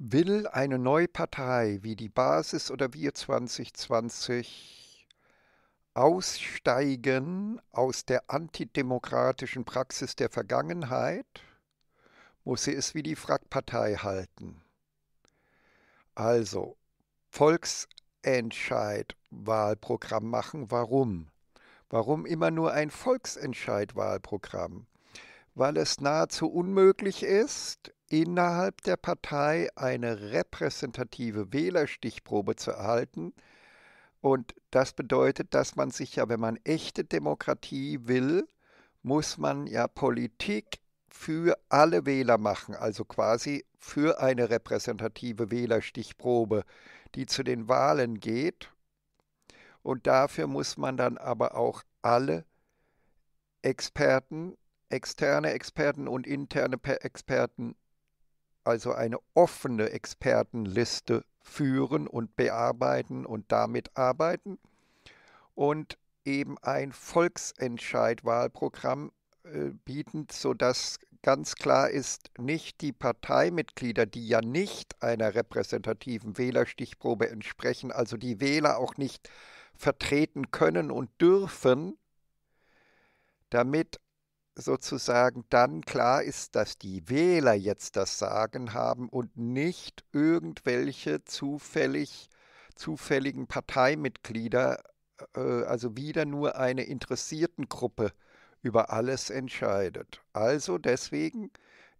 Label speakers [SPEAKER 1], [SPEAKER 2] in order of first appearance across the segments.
[SPEAKER 1] will eine neue Partei wie die Basis oder wir 2020 aussteigen aus der antidemokratischen Praxis der Vergangenheit, muss sie es wie die Frack-Partei halten. Also Volksentscheid-Wahlprogramm machen. Warum? Warum immer nur ein Volksentscheid-Wahlprogramm? Weil es nahezu unmöglich ist, innerhalb der Partei eine repräsentative Wählerstichprobe zu erhalten. Und das bedeutet, dass man sich ja, wenn man echte Demokratie will, muss man ja Politik für alle Wähler machen, also quasi für eine repräsentative Wählerstichprobe, die zu den Wahlen geht. Und dafür muss man dann aber auch alle Experten, externe Experten und interne Experten also eine offene Expertenliste führen und bearbeiten und damit arbeiten und eben ein Volksentscheidwahlprogramm äh, bieten, sodass ganz klar ist, nicht die Parteimitglieder, die ja nicht einer repräsentativen Wählerstichprobe entsprechen, also die Wähler auch nicht vertreten können und dürfen, damit sozusagen dann klar ist, dass die Wähler jetzt das Sagen haben und nicht irgendwelche zufällig, zufälligen Parteimitglieder, äh, also wieder nur eine Interessiertengruppe über alles entscheidet. Also deswegen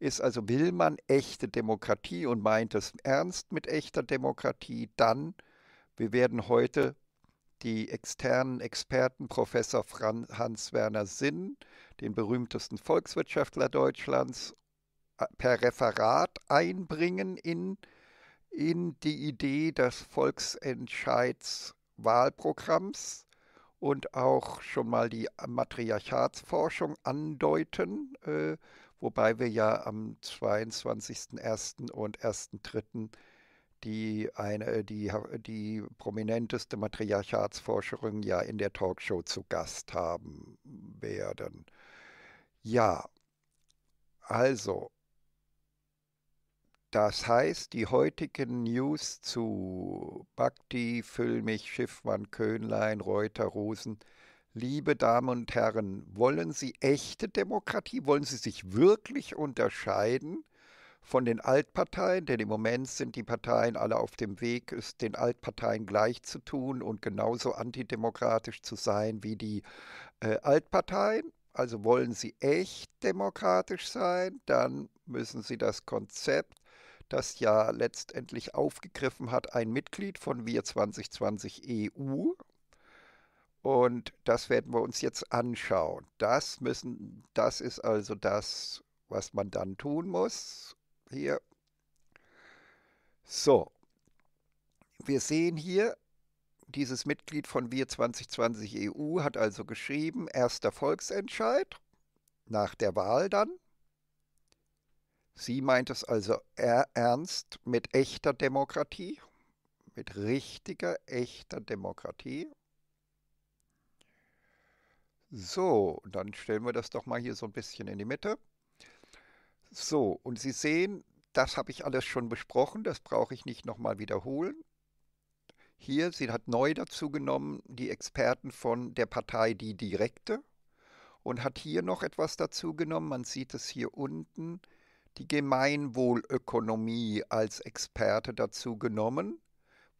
[SPEAKER 1] ist also, will man echte Demokratie und meint es ernst mit echter Demokratie, dann, wir werden heute die externen Experten Professor Hans-Werner Sinn, den berühmtesten Volkswirtschaftler Deutschlands, äh, per Referat einbringen in, in die Idee des Volksentscheidswahlprogramms und auch schon mal die Matriarchatsforschung andeuten, äh, wobei wir ja am 22.01. und 1.03 die, eine, die, die prominenteste Matriarchatsforscherin ja in der Talkshow zu Gast haben werden. Ja, also, das heißt, die heutigen News zu Bhakti, Füllmich, Schiffmann, Köhnlein, Reuter, Rosen, liebe Damen und Herren, wollen Sie echte Demokratie? Wollen Sie sich wirklich unterscheiden? von den Altparteien, denn im Moment sind die Parteien alle auf dem Weg, es den Altparteien gleich zu tun und genauso antidemokratisch zu sein wie die äh, Altparteien. Also wollen sie echt demokratisch sein, dann müssen sie das Konzept, das ja letztendlich aufgegriffen hat, ein Mitglied von Wir 2020 EU, und das werden wir uns jetzt anschauen. Das müssen, das ist also das, was man dann tun muss hier. So, wir sehen hier, dieses Mitglied von Wir 2020 EU hat also geschrieben, erster Volksentscheid nach der Wahl dann. Sie meint es also ernst mit echter Demokratie, mit richtiger, echter Demokratie. So, dann stellen wir das doch mal hier so ein bisschen in die Mitte. So, und Sie sehen, das habe ich alles schon besprochen, das brauche ich nicht nochmal wiederholen. Hier, sie hat neu dazu genommen, die Experten von der Partei Die Direkte und hat hier noch etwas dazu genommen. Man sieht es hier unten, die Gemeinwohlökonomie als Experte dazu genommen,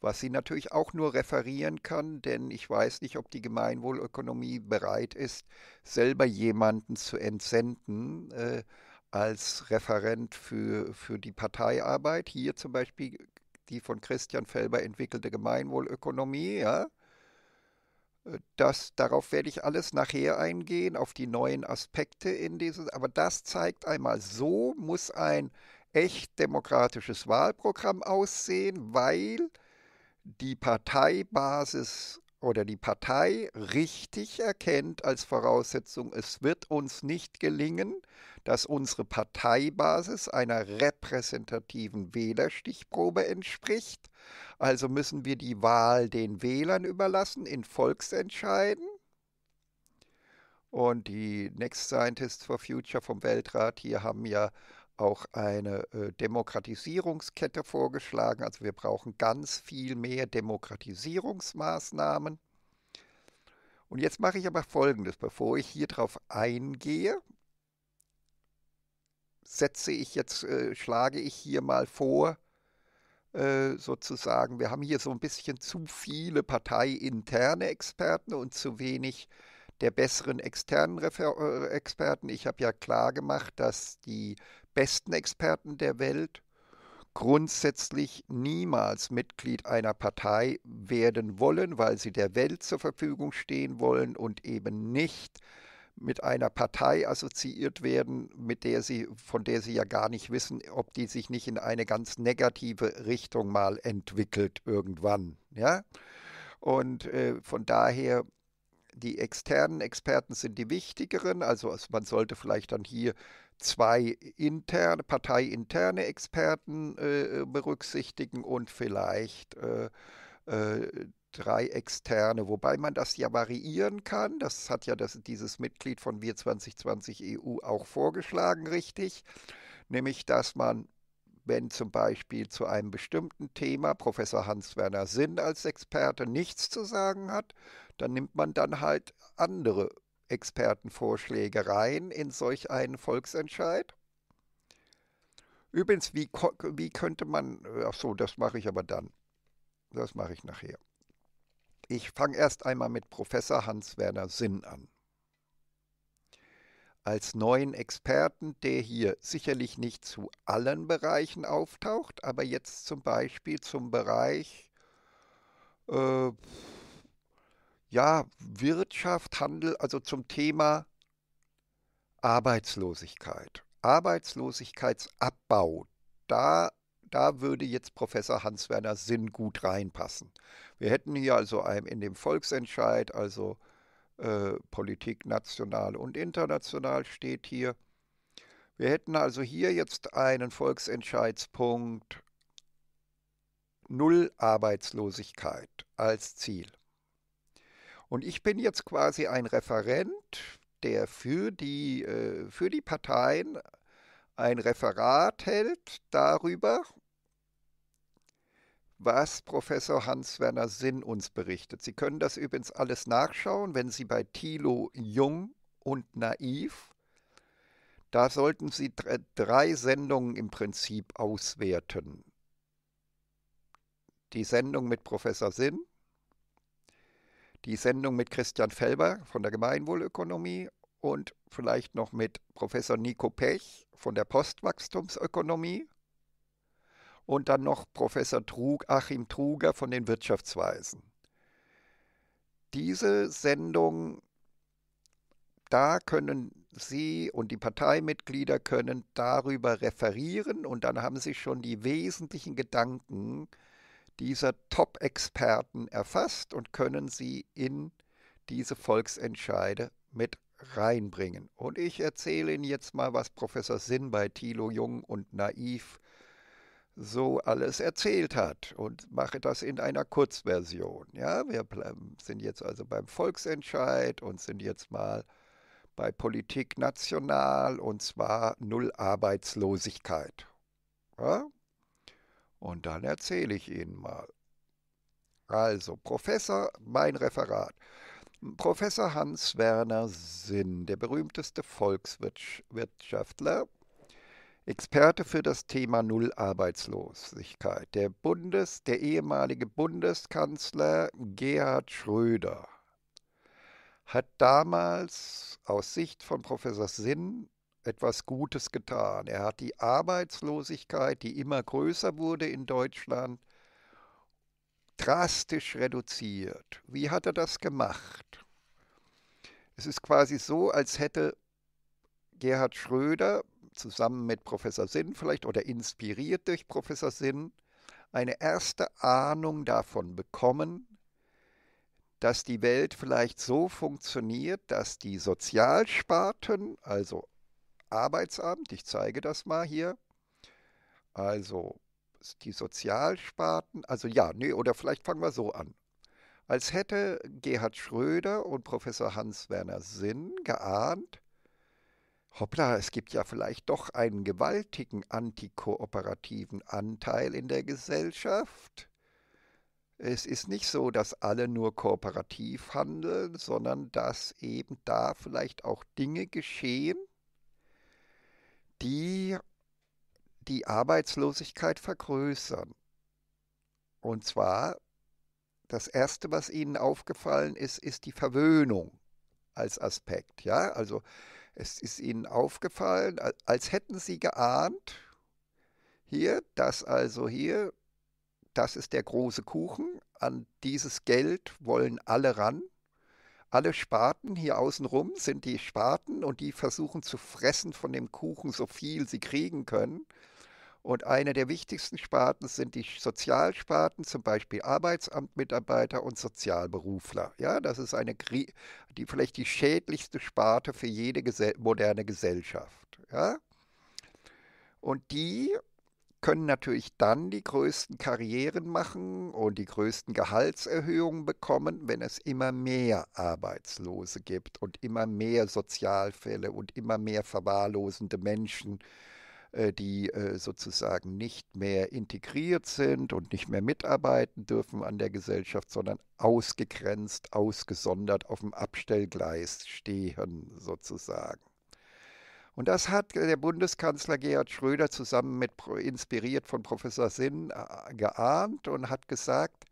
[SPEAKER 1] was sie natürlich auch nur referieren kann, denn ich weiß nicht, ob die Gemeinwohlökonomie bereit ist, selber jemanden zu entsenden. Äh, als Referent für, für die Parteiarbeit. Hier zum Beispiel die von Christian Felber entwickelte Gemeinwohlökonomie. Ja? Das, darauf werde ich alles nachher eingehen, auf die neuen Aspekte in dieses. Aber das zeigt einmal, so muss ein echt demokratisches Wahlprogramm aussehen, weil die Parteibasis oder die Partei richtig erkennt als Voraussetzung, es wird uns nicht gelingen, dass unsere Parteibasis einer repräsentativen Wählerstichprobe entspricht. Also müssen wir die Wahl den Wählern überlassen in Volksentscheiden. Und die Next Scientists for Future vom Weltrat hier haben ja auch eine äh, Demokratisierungskette vorgeschlagen. Also wir brauchen ganz viel mehr Demokratisierungsmaßnahmen. Und jetzt mache ich aber Folgendes, bevor ich hier drauf eingehe, setze ich jetzt, äh, schlage ich hier mal vor, äh, sozusagen, wir haben hier so ein bisschen zu viele parteiinterne Experten und zu wenig der besseren externen Refer äh, Experten. Ich habe ja klar gemacht, dass die besten Experten der Welt grundsätzlich niemals Mitglied einer Partei werden wollen, weil sie der Welt zur Verfügung stehen wollen und eben nicht mit einer Partei assoziiert werden, mit der sie, von der sie ja gar nicht wissen, ob die sich nicht in eine ganz negative Richtung mal entwickelt irgendwann. Ja? Und äh, von daher, die externen Experten sind die wichtigeren. Also, also man sollte vielleicht dann hier zwei interne, parteiinterne Experten äh, berücksichtigen und vielleicht äh, äh, drei externe, wobei man das ja variieren kann. Das hat ja das, dieses Mitglied von Wir 2020 EU auch vorgeschlagen, richtig. Nämlich, dass man, wenn zum Beispiel zu einem bestimmten Thema Professor Hans-Werner Sinn als Experte nichts zu sagen hat, dann nimmt man dann halt andere Expertenvorschläge rein in solch einen Volksentscheid? Übrigens, wie, wie könnte man, äh, ach so, das mache ich aber dann. Das mache ich nachher. Ich fange erst einmal mit Professor Hans-Werner Sinn an. Als neuen Experten, der hier sicherlich nicht zu allen Bereichen auftaucht, aber jetzt zum Beispiel zum Bereich äh, ja, Wirtschaft, Handel, also zum Thema Arbeitslosigkeit, Arbeitslosigkeitsabbau. Da, da würde jetzt Professor Hans-Werner Sinn gut reinpassen. Wir hätten hier also einem in dem Volksentscheid, also äh, Politik national und international steht hier. Wir hätten also hier jetzt einen Volksentscheidspunkt Null Arbeitslosigkeit als Ziel. Und ich bin jetzt quasi ein Referent, der für die, äh, für die Parteien ein Referat hält darüber, was Professor Hans-Werner Sinn uns berichtet. Sie können das übrigens alles nachschauen, wenn Sie bei Thilo Jung und Naiv, da sollten Sie drei Sendungen im Prinzip auswerten. Die Sendung mit Professor Sinn, die Sendung mit Christian Felber von der Gemeinwohlökonomie und vielleicht noch mit Professor Nico Pech von der Postwachstumsökonomie und dann noch Professor Trug, Achim Truger von den Wirtschaftsweisen. Diese Sendung, da können Sie und die Parteimitglieder können darüber referieren und dann haben Sie schon die wesentlichen Gedanken dieser Top-Experten erfasst und können sie in diese Volksentscheide mit reinbringen. Und ich erzähle Ihnen jetzt mal, was Professor Sinn bei Thilo Jung und Naiv so alles erzählt hat und mache das in einer Kurzversion. Ja, wir sind jetzt also beim Volksentscheid und sind jetzt mal bei Politik national und zwar Null Arbeitslosigkeit. Ja, und dann erzähle ich Ihnen mal. Also, Professor, mein Referat. Professor Hans Werner Sinn, der berühmteste Volkswirtschaftler, Experte für das Thema Nullarbeitslosigkeit, der Bundes, der ehemalige Bundeskanzler Gerhard Schröder hat damals aus Sicht von Professor Sinn etwas Gutes getan. Er hat die Arbeitslosigkeit, die immer größer wurde in Deutschland, drastisch reduziert. Wie hat er das gemacht? Es ist quasi so, als hätte Gerhard Schröder zusammen mit Professor Sinn vielleicht oder inspiriert durch Professor Sinn eine erste Ahnung davon bekommen, dass die Welt vielleicht so funktioniert, dass die Sozialsparten, also Arbeitsamt. Ich zeige das mal hier. Also die Sozialsparten, also ja, nee, oder vielleicht fangen wir so an. Als hätte Gerhard Schröder und Professor Hans-Werner Sinn geahnt, hoppla, es gibt ja vielleicht doch einen gewaltigen antikooperativen Anteil in der Gesellschaft. Es ist nicht so, dass alle nur kooperativ handeln, sondern dass eben da vielleicht auch Dinge geschehen, die die Arbeitslosigkeit vergrößern. Und zwar, das Erste, was Ihnen aufgefallen ist, ist die Verwöhnung als Aspekt. Ja? Also es ist Ihnen aufgefallen, als hätten Sie geahnt, hier, das also hier, das ist der große Kuchen, an dieses Geld wollen alle ran alle Spaten hier außenrum sind die Spaten und die versuchen zu fressen von dem Kuchen so viel sie kriegen können. Und eine der wichtigsten Sparten sind die Sozialsparten, zum Beispiel Arbeitsamtmitarbeiter und Sozialberufler. Ja, das ist eine die vielleicht die schädlichste Sparte für jede gesell moderne Gesellschaft. Ja? Und die können natürlich dann die größten Karrieren machen und die größten Gehaltserhöhungen bekommen, wenn es immer mehr Arbeitslose gibt und immer mehr Sozialfälle und immer mehr verwahrlosende Menschen, äh, die äh, sozusagen nicht mehr integriert sind und nicht mehr mitarbeiten dürfen an der Gesellschaft, sondern ausgegrenzt, ausgesondert auf dem Abstellgleis stehen sozusagen. Und das hat äh, der Bundeskanzler Gerhard Schröder zusammen mit, inspiriert von Professor Sinn, äh, geahnt und hat gesagt,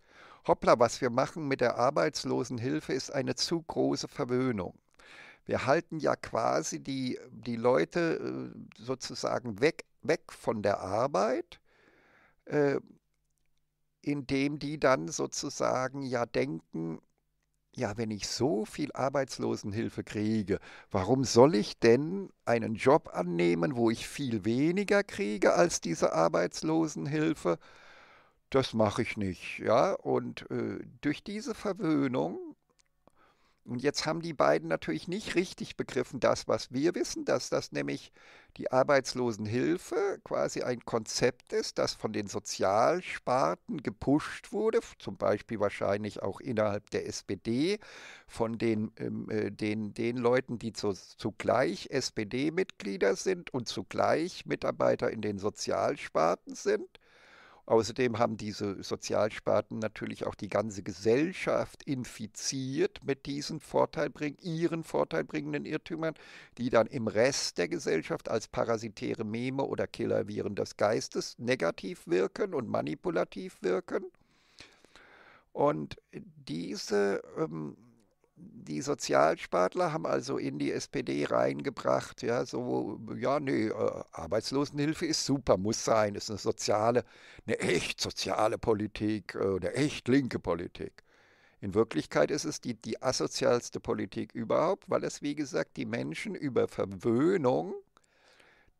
[SPEAKER 1] hoppla, was wir machen mit der Arbeitslosenhilfe ist eine zu große Verwöhnung. Wir halten ja quasi die, die Leute äh, sozusagen weg, weg von der Arbeit, indem die dann sozusagen ja denken, ja, wenn ich so viel Arbeitslosenhilfe kriege, warum soll ich denn einen Job annehmen, wo ich viel weniger kriege als diese Arbeitslosenhilfe? Das mache ich nicht, ja. Und äh, durch diese Verwöhnung und jetzt haben die beiden natürlich nicht richtig begriffen, das, was wir wissen, dass das nämlich die Arbeitslosenhilfe quasi ein Konzept ist, das von den Sozialsparten gepusht wurde, zum Beispiel wahrscheinlich auch innerhalb der SPD, von den, ähm, äh, den, den Leuten, die zu, zugleich SPD-Mitglieder sind und zugleich Mitarbeiter in den Sozialsparten sind Außerdem haben diese Sozialsparten natürlich auch die ganze Gesellschaft infiziert mit diesen Vorteilbring ihren vorteilbringenden Irrtümern, die dann im Rest der Gesellschaft als parasitäre Meme oder Killerviren des Geistes negativ wirken und manipulativ wirken. Und diese ähm, die Sozialspartler haben also in die SPD reingebracht, ja, so, ja, nee, äh, Arbeitslosenhilfe ist super, muss sein, ist eine soziale, eine echt soziale Politik, äh, eine echt linke Politik. In Wirklichkeit ist es die, die asozialste Politik überhaupt, weil es, wie gesagt, die Menschen über Verwöhnung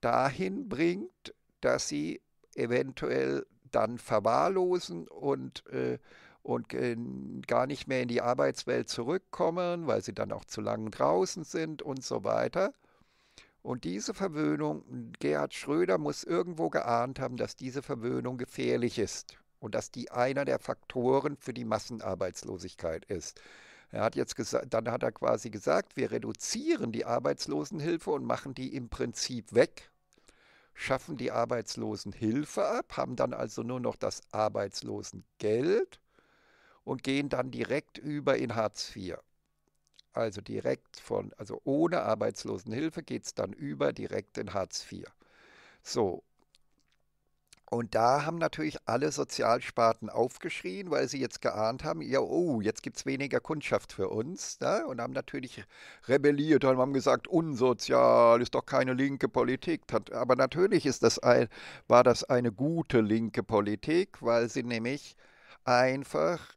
[SPEAKER 1] dahin bringt, dass sie eventuell dann verwahrlosen und äh, und gar nicht mehr in die Arbeitswelt zurückkommen, weil sie dann auch zu lange draußen sind und so weiter. Und diese Verwöhnung, Gerhard Schröder muss irgendwo geahnt haben, dass diese Verwöhnung gefährlich ist und dass die einer der Faktoren für die Massenarbeitslosigkeit ist. Er hat jetzt dann hat er quasi gesagt, wir reduzieren die Arbeitslosenhilfe und machen die im Prinzip weg, schaffen die Arbeitslosenhilfe ab, haben dann also nur noch das Arbeitslosengeld und gehen dann direkt über in Hartz IV. Also direkt von, also ohne Arbeitslosenhilfe geht es dann über direkt in Hartz IV. So. Und da haben natürlich alle Sozialsparten aufgeschrien, weil sie jetzt geahnt haben, ja, oh, jetzt gibt es weniger Kundschaft für uns. Ne? Und haben natürlich rebelliert und haben gesagt, unsozial ist doch keine linke Politik. Aber natürlich ist das ein, war das eine gute linke Politik, weil sie nämlich einfach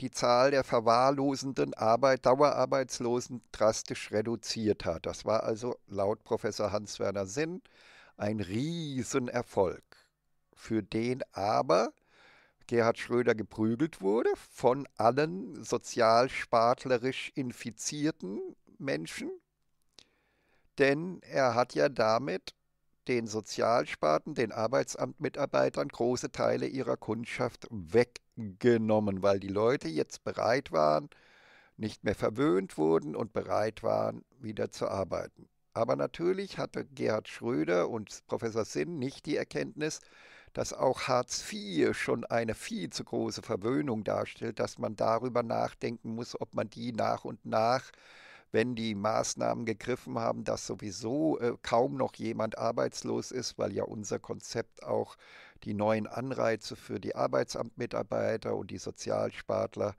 [SPEAKER 1] die Zahl der verwahrlosenden Arbeit, Dauerarbeitslosen drastisch reduziert hat. Das war also laut Professor Hans-Werner Sinn ein Riesenerfolg, für den aber Gerhard Schröder geprügelt wurde von allen sozialspartlerisch infizierten Menschen, denn er hat ja damit den Sozialsparten, den Arbeitsamtmitarbeitern große Teile ihrer Kundschaft weg genommen, weil die Leute jetzt bereit waren, nicht mehr verwöhnt wurden und bereit waren, wieder zu arbeiten. Aber natürlich hatte Gerhard Schröder und Professor Sinn nicht die Erkenntnis, dass auch Hartz IV schon eine viel zu große Verwöhnung darstellt, dass man darüber nachdenken muss, ob man die nach und nach, wenn die Maßnahmen gegriffen haben, dass sowieso äh, kaum noch jemand arbeitslos ist, weil ja unser Konzept auch die neuen Anreize für die Arbeitsamtmitarbeiter und die Sozialspartler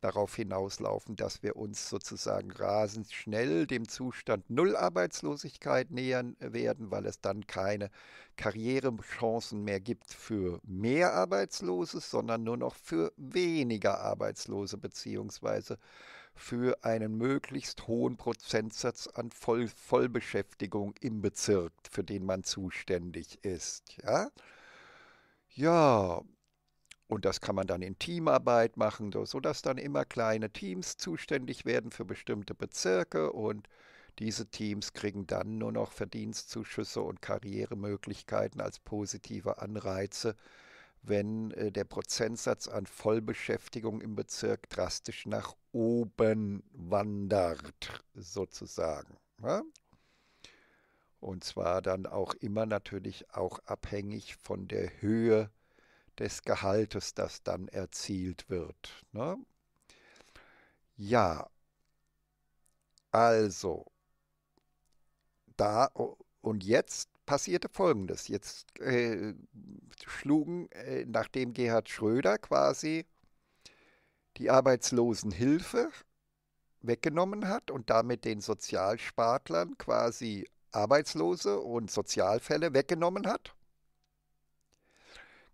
[SPEAKER 1] darauf hinauslaufen, dass wir uns sozusagen rasend schnell dem Zustand Null Arbeitslosigkeit nähern werden, weil es dann keine Karrierechancen mehr gibt für mehr Arbeitslose, sondern nur noch für weniger Arbeitslose beziehungsweise für einen möglichst hohen Prozentsatz an Voll Vollbeschäftigung im Bezirk, für den man zuständig ist. Ja? Ja, und das kann man dann in Teamarbeit machen, sodass dann immer kleine Teams zuständig werden für bestimmte Bezirke und diese Teams kriegen dann nur noch Verdienstzuschüsse und Karrieremöglichkeiten als positive Anreize, wenn äh, der Prozentsatz an Vollbeschäftigung im Bezirk drastisch nach oben wandert, sozusagen. Ja? Ne? Und zwar dann auch immer natürlich auch abhängig von der Höhe des Gehaltes, das dann erzielt wird. Ne? Ja, also, da und jetzt passierte Folgendes. Jetzt äh, schlugen, äh, nachdem Gerhard Schröder quasi die Arbeitslosenhilfe weggenommen hat und damit den Sozialspartlern quasi Arbeitslose und Sozialfälle weggenommen hat,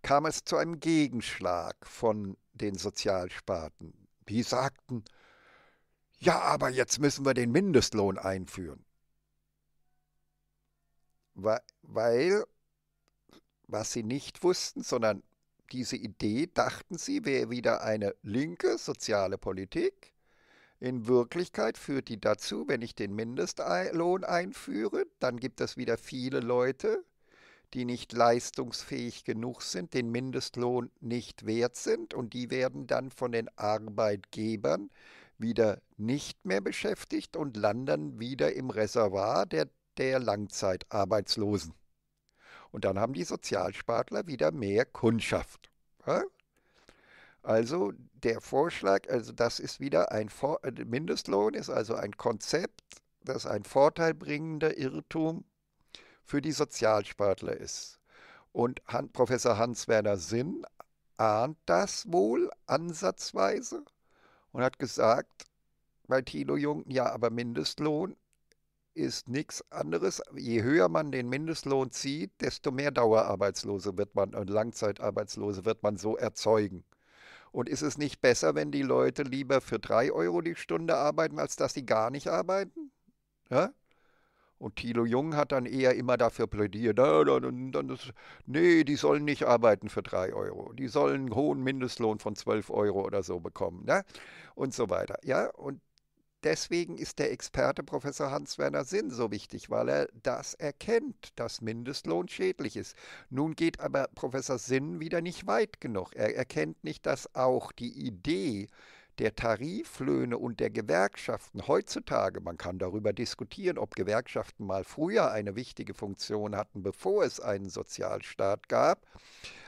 [SPEAKER 1] kam es zu einem Gegenschlag von den Sozialsparten. Die sagten, ja, aber jetzt müssen wir den Mindestlohn einführen. Weil, was sie nicht wussten, sondern diese Idee dachten sie, wäre wieder eine linke soziale Politik, in Wirklichkeit führt die dazu, wenn ich den Mindestlohn einführe, dann gibt es wieder viele Leute, die nicht leistungsfähig genug sind, den Mindestlohn nicht wert sind und die werden dann von den Arbeitgebern wieder nicht mehr beschäftigt und landen wieder im Reservoir der, der Langzeitarbeitslosen. Und dann haben die Sozialspartler wieder mehr Kundschaft. Also der Vorschlag, also das ist wieder ein Vor äh, Mindestlohn, ist also ein Konzept, das ein vorteilbringender Irrtum für die Sozialspartler ist. Und Han Professor Hans-Werner Sinn ahnt das wohl ansatzweise und hat gesagt bei Tilo Jung, ja, aber Mindestlohn ist nichts anderes. Je höher man den Mindestlohn zieht, desto mehr Dauerarbeitslose wird man und Langzeitarbeitslose wird man so erzeugen. Und ist es nicht besser, wenn die Leute lieber für drei Euro die Stunde arbeiten, als dass sie gar nicht arbeiten? Ja? Und Thilo Jung hat dann eher immer dafür plädiert, nee, die sollen nicht arbeiten für 3 Euro. Die sollen einen hohen Mindestlohn von 12 Euro oder so bekommen. Ne? Und so weiter. Ja? Und deswegen ist der Experte Professor Hans-Werner Sinn so wichtig, weil er das erkennt, dass Mindestlohn schädlich ist. Nun geht aber Professor Sinn wieder nicht weit genug. Er erkennt nicht, dass auch die Idee, der Tariflöhne und der Gewerkschaften heutzutage, man kann darüber diskutieren, ob Gewerkschaften mal früher eine wichtige Funktion hatten, bevor es einen Sozialstaat gab,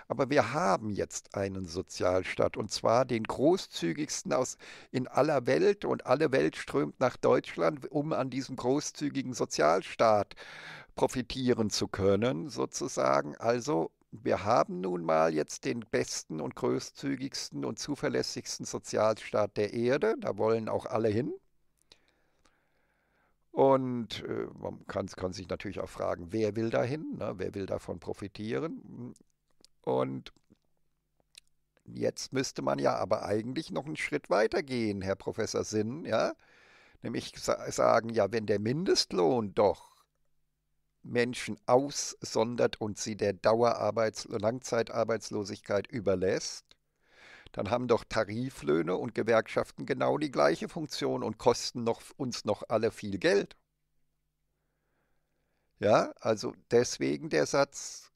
[SPEAKER 1] aber wir haben jetzt einen Sozialstaat und zwar den großzügigsten aus, in aller Welt und alle Welt strömt nach Deutschland, um an diesem großzügigen Sozialstaat profitieren zu können, sozusagen. Also wir haben nun mal jetzt den besten und großzügigsten und zuverlässigsten Sozialstaat der Erde. Da wollen auch alle hin. Und äh, man kann, kann sich natürlich auch fragen, wer will dahin, ne? wer will davon profitieren. Und jetzt müsste man ja aber eigentlich noch einen Schritt weiter gehen, Herr Professor Sinn, ja? Nämlich sagen, ja, wenn der Mindestlohn doch Menschen aussondert und sie der Dauerarbeits- und Langzeitarbeitslosigkeit überlässt, dann haben doch Tariflöhne und Gewerkschaften genau die gleiche Funktion und kosten noch, uns noch alle viel Geld. Ja, also deswegen der Satz,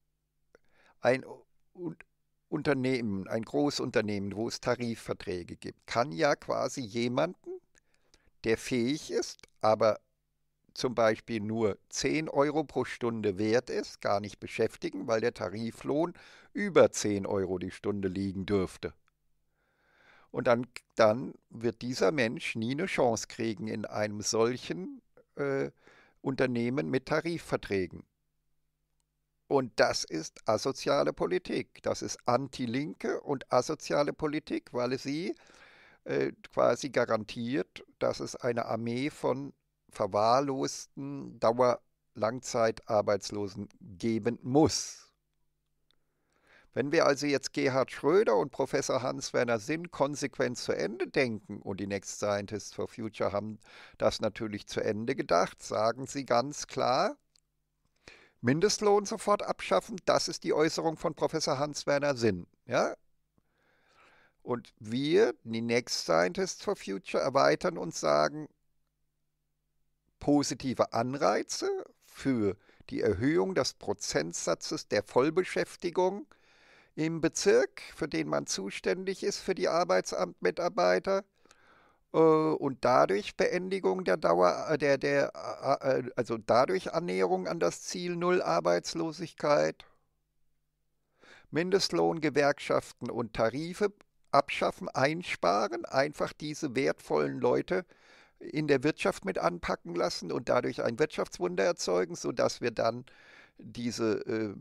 [SPEAKER 1] ein Unternehmen, ein Großunternehmen, wo es Tarifverträge gibt, kann ja quasi jemanden, der fähig ist, aber zum Beispiel nur 10 Euro pro Stunde wert ist, gar nicht beschäftigen, weil der Tariflohn über 10 Euro die Stunde liegen dürfte. Und dann, dann wird dieser Mensch nie eine Chance kriegen in einem solchen äh, Unternehmen mit Tarifverträgen. Und das ist asoziale Politik. Das ist Anti-Linke und asoziale Politik, weil sie äh, quasi garantiert, dass es eine Armee von verwahrlosten, Dauerlangzeitarbeitslosen geben muss. Wenn wir also jetzt Gerhard Schröder und Professor Hans-Werner Sinn konsequent zu Ende denken, und die Next Scientists for Future haben das natürlich zu Ende gedacht, sagen sie ganz klar, Mindestlohn sofort abschaffen, das ist die Äußerung von Professor Hans-Werner Sinn. Ja? Und wir, die Next Scientists for Future, erweitern und sagen, positive Anreize für die Erhöhung des Prozentsatzes der Vollbeschäftigung im Bezirk, für den man zuständig ist für die Arbeitsamtmitarbeiter, äh, und dadurch Beendigung der Dauer, äh, der, der, äh, also dadurch Annäherung an das Ziel Null Arbeitslosigkeit. Mindestlohn, Gewerkschaften und Tarife abschaffen, einsparen, einfach diese wertvollen Leute in der Wirtschaft mit anpacken lassen und dadurch ein Wirtschaftswunder erzeugen, sodass wir dann diese äh,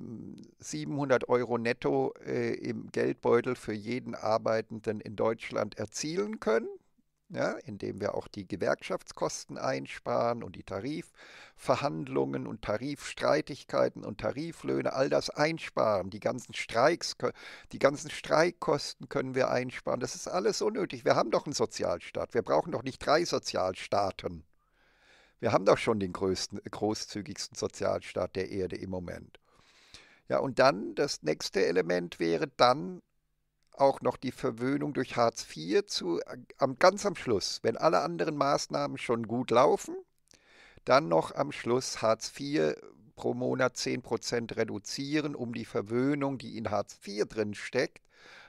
[SPEAKER 1] 700 Euro netto äh, im Geldbeutel für jeden Arbeitenden in Deutschland erzielen können ja, indem wir auch die Gewerkschaftskosten einsparen und die Tarifverhandlungen und Tarifstreitigkeiten und Tariflöhne, all das einsparen. Die ganzen Streiks, die ganzen Streikkosten können wir einsparen. Das ist alles unnötig. Wir haben doch einen Sozialstaat. Wir brauchen doch nicht drei Sozialstaaten. Wir haben doch schon den größten, großzügigsten Sozialstaat der Erde im Moment. Ja, und dann das nächste Element wäre dann auch noch die Verwöhnung durch Hartz IV zu, äh, am, ganz am Schluss, wenn alle anderen Maßnahmen schon gut laufen, dann noch am Schluss Hartz IV pro Monat 10% reduzieren, um die Verwöhnung, die in Hartz IV drin steckt,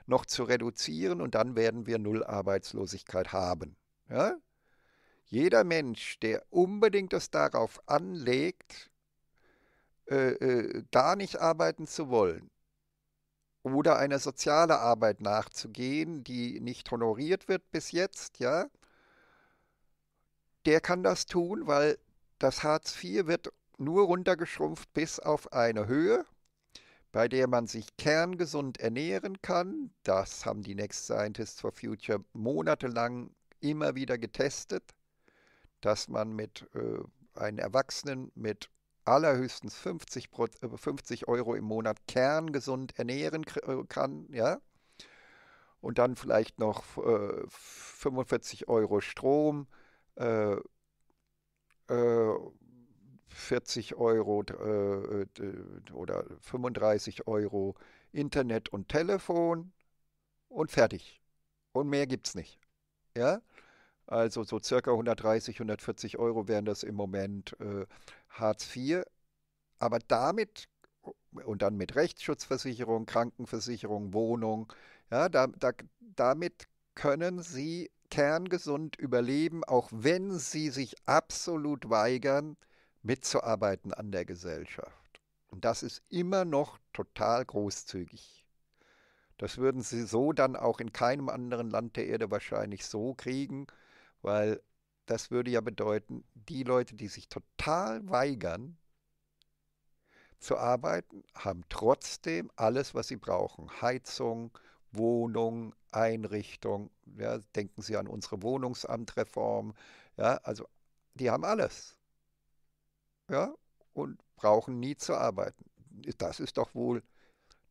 [SPEAKER 1] noch zu reduzieren und dann werden wir Null Arbeitslosigkeit haben. Ja? Jeder Mensch, der unbedingt es darauf anlegt, äh, äh, gar nicht arbeiten zu wollen, oder eine soziale Arbeit nachzugehen, die nicht honoriert wird bis jetzt, ja, der kann das tun, weil das Hartz IV wird nur runtergeschrumpft bis auf eine Höhe, bei der man sich kerngesund ernähren kann. Das haben die Next Scientists for Future monatelang immer wieder getestet, dass man mit äh, einen Erwachsenen mit allerhöchstens 50, 50 äh, Euro im Monat kerngesund ernähren äh, kann, ja, und dann vielleicht noch äh, 45 Euro Strom, äh, äh, 40 Euro äh, oder 35 Euro Internet und Telefon und fertig. Und mehr gibt es nicht. Ja? Also so circa 130, 140 Euro wären das im Moment äh, Hartz IV. Aber damit und dann mit Rechtsschutzversicherung, Krankenversicherung, Wohnung, ja, da, da, damit können sie kerngesund überleben, auch wenn sie sich absolut weigern, mitzuarbeiten an der Gesellschaft. Und das ist immer noch total großzügig. Das würden sie so dann auch in keinem anderen Land der Erde wahrscheinlich so kriegen, weil das würde ja bedeuten, die Leute, die sich total weigern zu arbeiten, haben trotzdem alles, was sie brauchen. Heizung, Wohnung, Einrichtung. Ja, denken Sie an unsere Wohnungsamtreform. Ja, also die haben alles. Ja, und brauchen nie zu arbeiten. Das ist doch wohl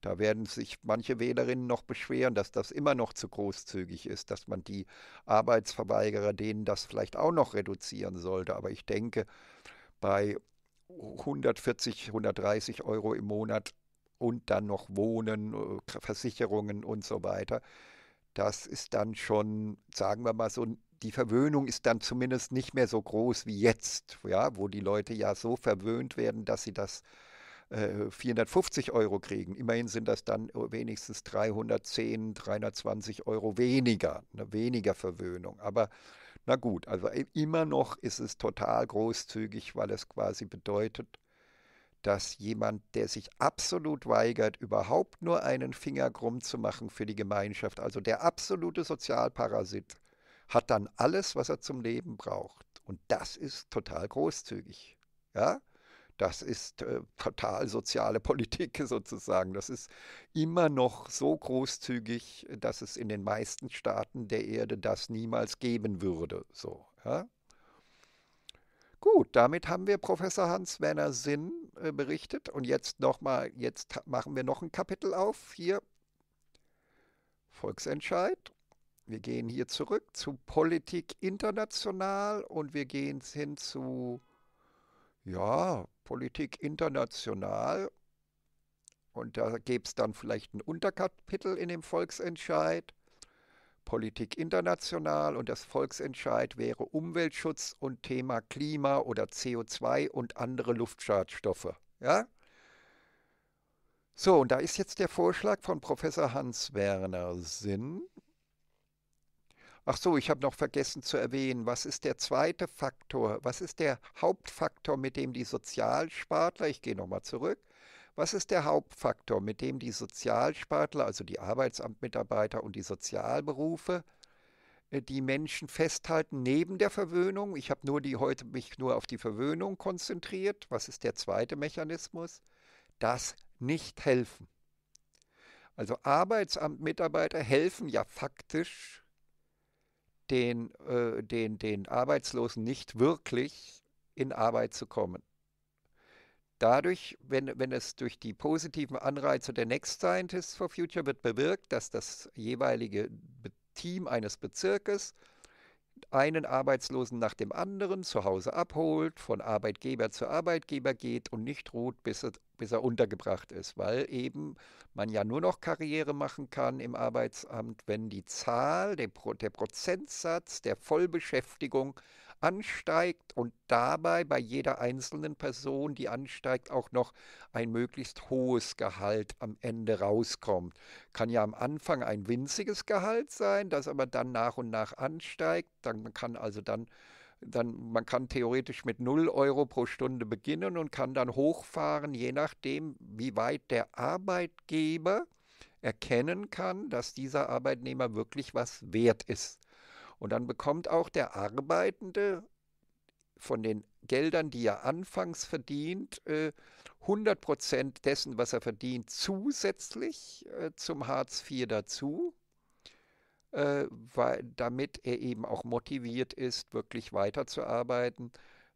[SPEAKER 1] da werden sich manche Wählerinnen noch beschweren, dass das immer noch zu großzügig ist, dass man die Arbeitsverweigerer denen das vielleicht auch noch reduzieren sollte. Aber ich denke, bei 140, 130 Euro im Monat und dann noch Wohnen, äh, Versicherungen und so weiter, das ist dann schon, sagen wir mal so, die Verwöhnung ist dann zumindest nicht mehr so groß wie jetzt, ja, wo die Leute ja so verwöhnt werden, dass sie das 450 äh, Euro kriegen. Immerhin sind das dann äh, wenigstens 310, 320 Euro weniger, ne, weniger Verwöhnung. Aber na gut, also äh, immer noch ist es total großzügig, weil es quasi bedeutet, dass jemand, der sich absolut weigert, überhaupt nur einen Finger krumm zu machen für die Gemeinschaft, also der absolute Sozialparasit, hat dann alles, was er zum Leben braucht. Und das ist total großzügig. Ja? Das ist äh, total soziale Politik sozusagen. Das ist immer noch so großzügig, dass es in den meisten Staaten der Erde das niemals geben würde. So, ja? Gut, damit haben wir Professor Hans-Werner Sinn äh, berichtet. Und jetzt nochmal, jetzt machen wir noch ein Kapitel auf. Hier Volksentscheid. Wir gehen hier zurück zu Politik international und wir gehen hin zu, ja, Politik international. Und da gäbe es dann vielleicht ein Unterkapitel in dem Volksentscheid. Politik international und das Volksentscheid wäre Umweltschutz und Thema Klima oder CO2 und andere Luftschadstoffe. Ja? So, und da ist jetzt der Vorschlag von Professor Hans Werner Sinn, Ach so, ich habe noch vergessen zu erwähnen, was ist der zweite Faktor? Was ist der Hauptfaktor, mit dem die Sozialspartler, ich gehe nochmal zurück, was ist der Hauptfaktor, mit dem die Sozialspartler, also die Arbeitsamtmitarbeiter und die Sozialberufe, äh, die Menschen festhalten neben der Verwöhnung? Ich habe nur die heute mich nur auf die Verwöhnung konzentriert. Was ist der zweite Mechanismus? Das nicht helfen. Also Arbeitsamtmitarbeiter helfen ja faktisch den, äh, den, den Arbeitslosen nicht wirklich in Arbeit zu kommen. Dadurch, wenn, wenn es durch die positiven Anreize der Next Scientists for Future wird bewirkt, dass das jeweilige Team eines Bezirkes einen Arbeitslosen nach dem anderen zu Hause abholt, von Arbeitgeber zu Arbeitgeber geht und nicht ruht, bis er, bis er untergebracht ist, weil eben man ja nur noch Karriere machen kann im Arbeitsamt, wenn die Zahl, der, Pro, der Prozentsatz der Vollbeschäftigung ansteigt und dabei bei jeder einzelnen Person, die ansteigt, auch noch ein möglichst hohes Gehalt am Ende rauskommt. Kann ja am Anfang ein winziges Gehalt sein, das aber dann nach und nach ansteigt. Dann kann also dann dann, man kann theoretisch mit 0 Euro pro Stunde beginnen und kann dann hochfahren, je nachdem, wie weit der Arbeitgeber erkennen kann, dass dieser Arbeitnehmer wirklich was wert ist. Und dann bekommt auch der Arbeitende von den Geldern, die er anfangs verdient, 100 äh, Prozent dessen, was er verdient, zusätzlich äh, zum Hartz IV dazu, äh, weil, damit er eben auch motiviert ist, wirklich weiterzuarbeiten.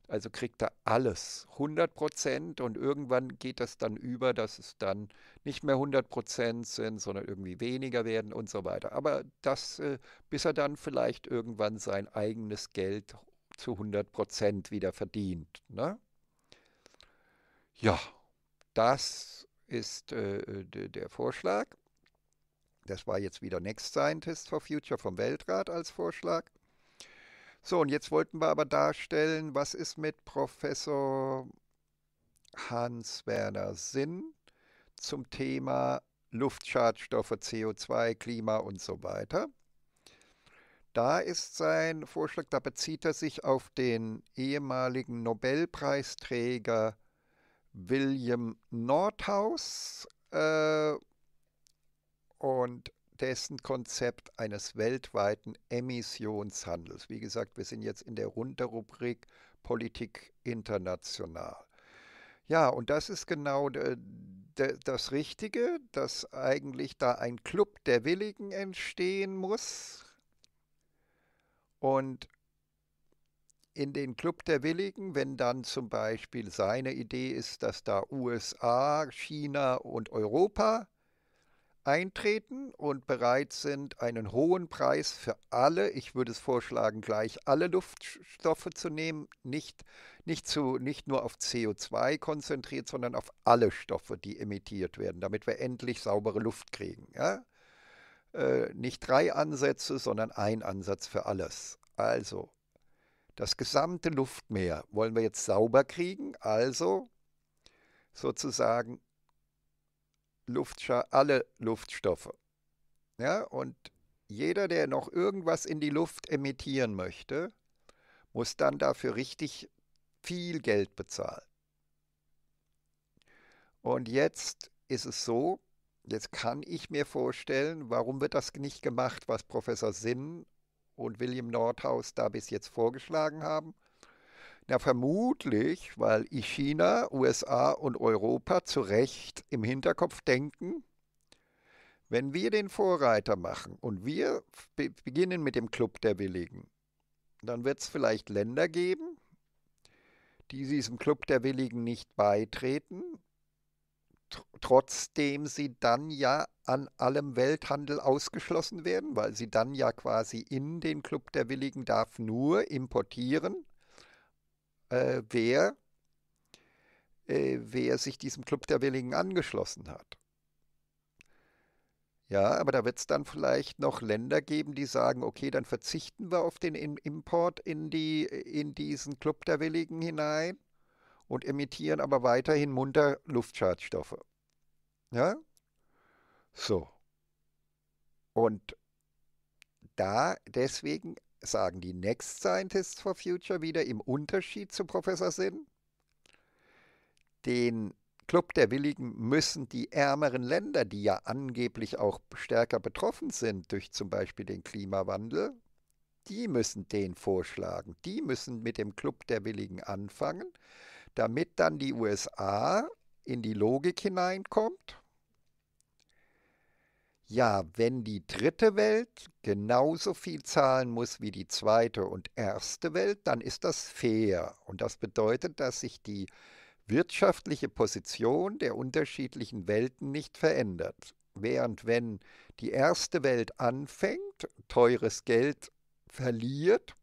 [SPEAKER 1] Also kriegt er alles, 100 Prozent und irgendwann geht das dann über, dass es dann nicht mehr 100 Prozent sind, sondern irgendwie weniger werden und so weiter. Aber das, äh, bis er dann vielleicht irgendwann sein eigenes Geld zu 100 Prozent wieder verdient. Ne? Ja, das ist äh, der Vorschlag. Das war jetzt wieder Next Scientist for Future vom Weltrat als Vorschlag. So, und jetzt wollten wir aber darstellen, was ist mit Professor Hans-Werner Sinn zum Thema Luftschadstoffe, CO2, Klima und so weiter. Da ist sein Vorschlag, da bezieht er sich auf den ehemaligen Nobelpreisträger William Nordhaus. Äh, und dessen Konzept eines weltweiten Emissionshandels. Wie gesagt, wir sind jetzt in der Runterrubrik Politik international. Ja, und das ist genau äh, das Richtige, dass eigentlich da ein Club der Willigen entstehen muss. Und in den Club der Willigen, wenn dann zum Beispiel seine Idee ist, dass da USA, China und Europa eintreten und bereit sind, einen hohen Preis für alle, ich würde es vorschlagen, gleich alle Luftstoffe zu nehmen, nicht, nicht, zu, nicht nur auf CO2 konzentriert, sondern auf alle Stoffe, die emittiert werden, damit wir endlich saubere Luft kriegen. Ja? Äh, nicht drei Ansätze, sondern ein Ansatz für alles. Also, das gesamte Luftmeer wollen wir jetzt sauber kriegen, also sozusagen Luftscha alle Luftstoffe. Ja, und jeder, der noch irgendwas in die Luft emittieren möchte, muss dann dafür richtig viel Geld bezahlen. Und jetzt ist es so, jetzt kann ich mir vorstellen, warum wird das nicht gemacht, was Professor Sinn und William Nordhaus da bis jetzt vorgeschlagen haben, na, vermutlich, weil ich China, USA und Europa zu Recht im Hinterkopf denken, wenn wir den Vorreiter machen und wir be beginnen mit dem Club der Willigen, dann wird es vielleicht Länder geben, die diesem Club der Willigen nicht beitreten, tr trotzdem sie dann ja an allem Welthandel ausgeschlossen werden, weil sie dann ja quasi in den Club der Willigen darf nur importieren äh, wer, äh, wer sich diesem Club der Willigen angeschlossen hat. Ja, aber da wird es dann vielleicht noch Länder geben, die sagen, okay, dann verzichten wir auf den Import in, die, in diesen Club der Willigen hinein und emittieren aber weiterhin munter Luftschadstoffe. Ja? So. Und da deswegen sagen die Next Scientists for Future wieder im Unterschied zu Professor Sinn? Den Club der Willigen müssen die ärmeren Länder, die ja angeblich auch stärker betroffen sind durch zum Beispiel den Klimawandel, die müssen den vorschlagen. Die müssen mit dem Club der Willigen anfangen, damit dann die USA in die Logik hineinkommt ja, wenn die dritte Welt genauso viel zahlen muss wie die zweite und erste Welt, dann ist das fair. Und das bedeutet, dass sich die wirtschaftliche Position der unterschiedlichen Welten nicht verändert. Während wenn die erste Welt anfängt, teures Geld verliert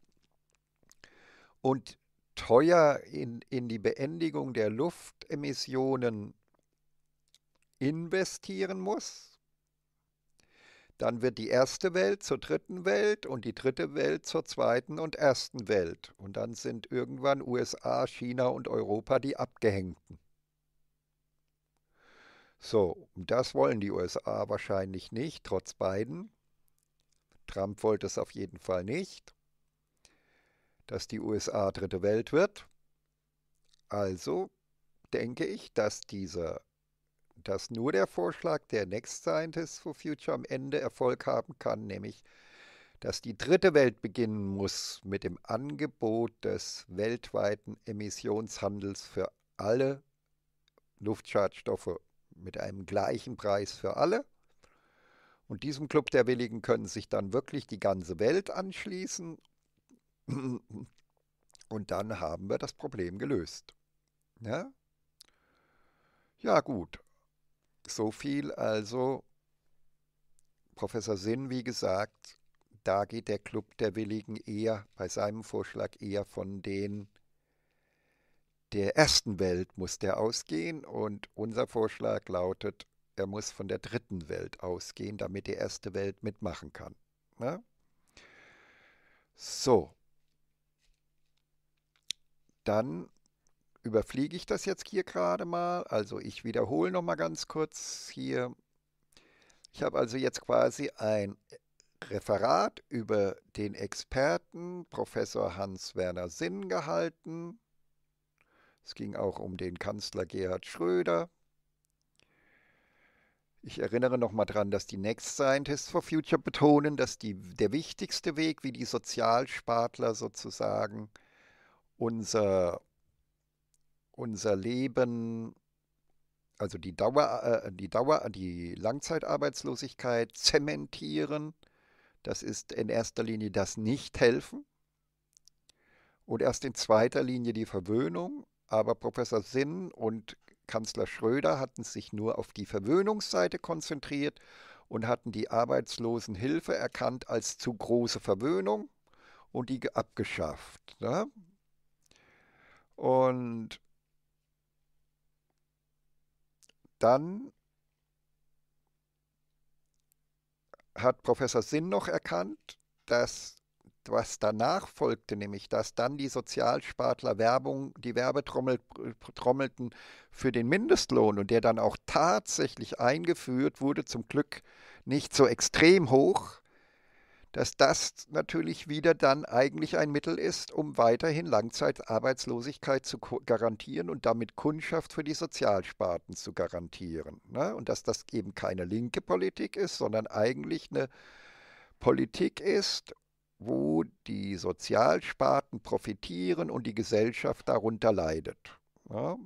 [SPEAKER 1] und teuer in, in die Beendigung der Luftemissionen investieren muss, dann wird die erste Welt zur dritten Welt und die dritte Welt zur zweiten und ersten Welt. Und dann sind irgendwann USA, China und Europa die Abgehängten. So, das wollen die USA wahrscheinlich nicht, trotz Biden. Trump wollte es auf jeden Fall nicht, dass die USA dritte Welt wird. Also denke ich, dass dieser dass nur der Vorschlag der Next Scientists for Future am Ende Erfolg haben kann, nämlich dass die dritte Welt beginnen muss mit dem Angebot des weltweiten Emissionshandels für alle Luftschadstoffe mit einem gleichen Preis für alle. Und diesem Club der Willigen können sich dann wirklich die ganze Welt anschließen. Und dann haben wir das Problem gelöst. Ja, ja gut. So viel also, Professor Sinn, wie gesagt, da geht der Club der Willigen eher bei seinem Vorschlag eher von den der ersten Welt muss der ausgehen und unser Vorschlag lautet, er muss von der dritten Welt ausgehen, damit die erste Welt mitmachen kann. Ne? So, dann überfliege ich das jetzt hier gerade mal. Also ich wiederhole nochmal ganz kurz hier. Ich habe also jetzt quasi ein Referat über den Experten Professor Hans-Werner Sinn gehalten. Es ging auch um den Kanzler Gerhard Schröder. Ich erinnere nochmal dran, dass die Next Scientists for Future betonen, dass die, der wichtigste Weg, wie die Sozialspartler sozusagen unser unser Leben, also die Dauer, äh, die Dauer, die Langzeitarbeitslosigkeit zementieren. Das ist in erster Linie das Nichthelfen und erst in zweiter Linie die Verwöhnung. Aber Professor Sinn und Kanzler Schröder hatten sich nur auf die Verwöhnungsseite konzentriert und hatten die Arbeitslosenhilfe erkannt als zu große Verwöhnung und die abgeschafft. Ne? Und Dann hat Professor Sinn noch erkannt, dass was danach folgte, nämlich dass dann die Sozialspartler Werbung, die Werbetrommel trommelten für den Mindestlohn und der dann auch tatsächlich eingeführt wurde, zum Glück nicht so extrem hoch, dass das natürlich wieder dann eigentlich ein Mittel ist, um weiterhin Langzeitarbeitslosigkeit zu garantieren und damit Kundschaft für die Sozialsparten zu garantieren. Ne? Und dass das eben keine linke Politik ist, sondern eigentlich eine Politik ist, wo die Sozialsparten profitieren und die Gesellschaft darunter leidet. Ja,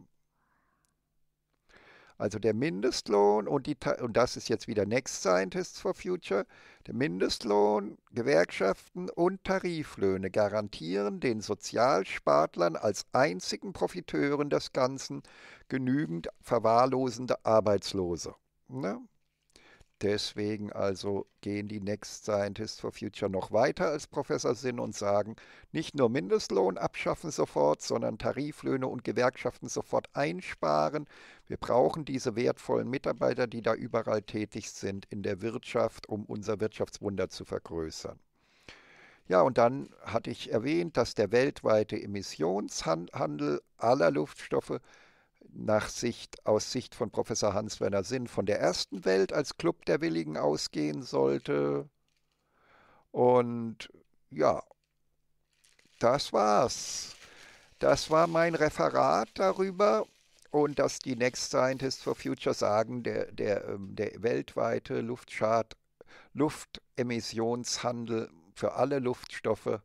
[SPEAKER 1] also der Mindestlohn und, die, und das ist jetzt wieder Next Scientists for Future, der Mindestlohn, Gewerkschaften und Tariflöhne garantieren den Sozialspartlern als einzigen Profiteuren des Ganzen genügend verwahrlosende Arbeitslose. Ne? Deswegen also gehen die Next Scientists for Future noch weiter als Professor Sinn und sagen, nicht nur Mindestlohn abschaffen sofort, sondern Tariflöhne und Gewerkschaften sofort einsparen. Wir brauchen diese wertvollen Mitarbeiter, die da überall tätig sind in der Wirtschaft, um unser Wirtschaftswunder zu vergrößern. Ja, und dann hatte ich erwähnt, dass der weltweite Emissionshandel aller Luftstoffe nach Sicht, aus Sicht von Professor Hans-Werner Sinn von der ersten Welt als Club der Willigen ausgehen sollte. Und ja, das war's. Das war mein Referat darüber und dass die Next Scientists for Future sagen, der, der, ähm, der weltweite Luftschad, Luftemissionshandel für alle Luftstoffe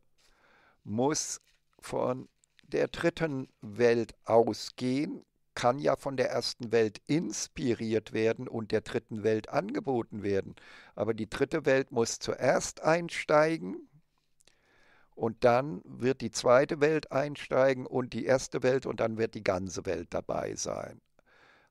[SPEAKER 1] muss von der dritten Welt ausgehen, kann ja von der ersten Welt inspiriert werden und der dritten Welt angeboten werden. Aber die dritte Welt muss zuerst einsteigen und dann wird die zweite Welt einsteigen und die erste Welt und dann wird die ganze Welt dabei sein.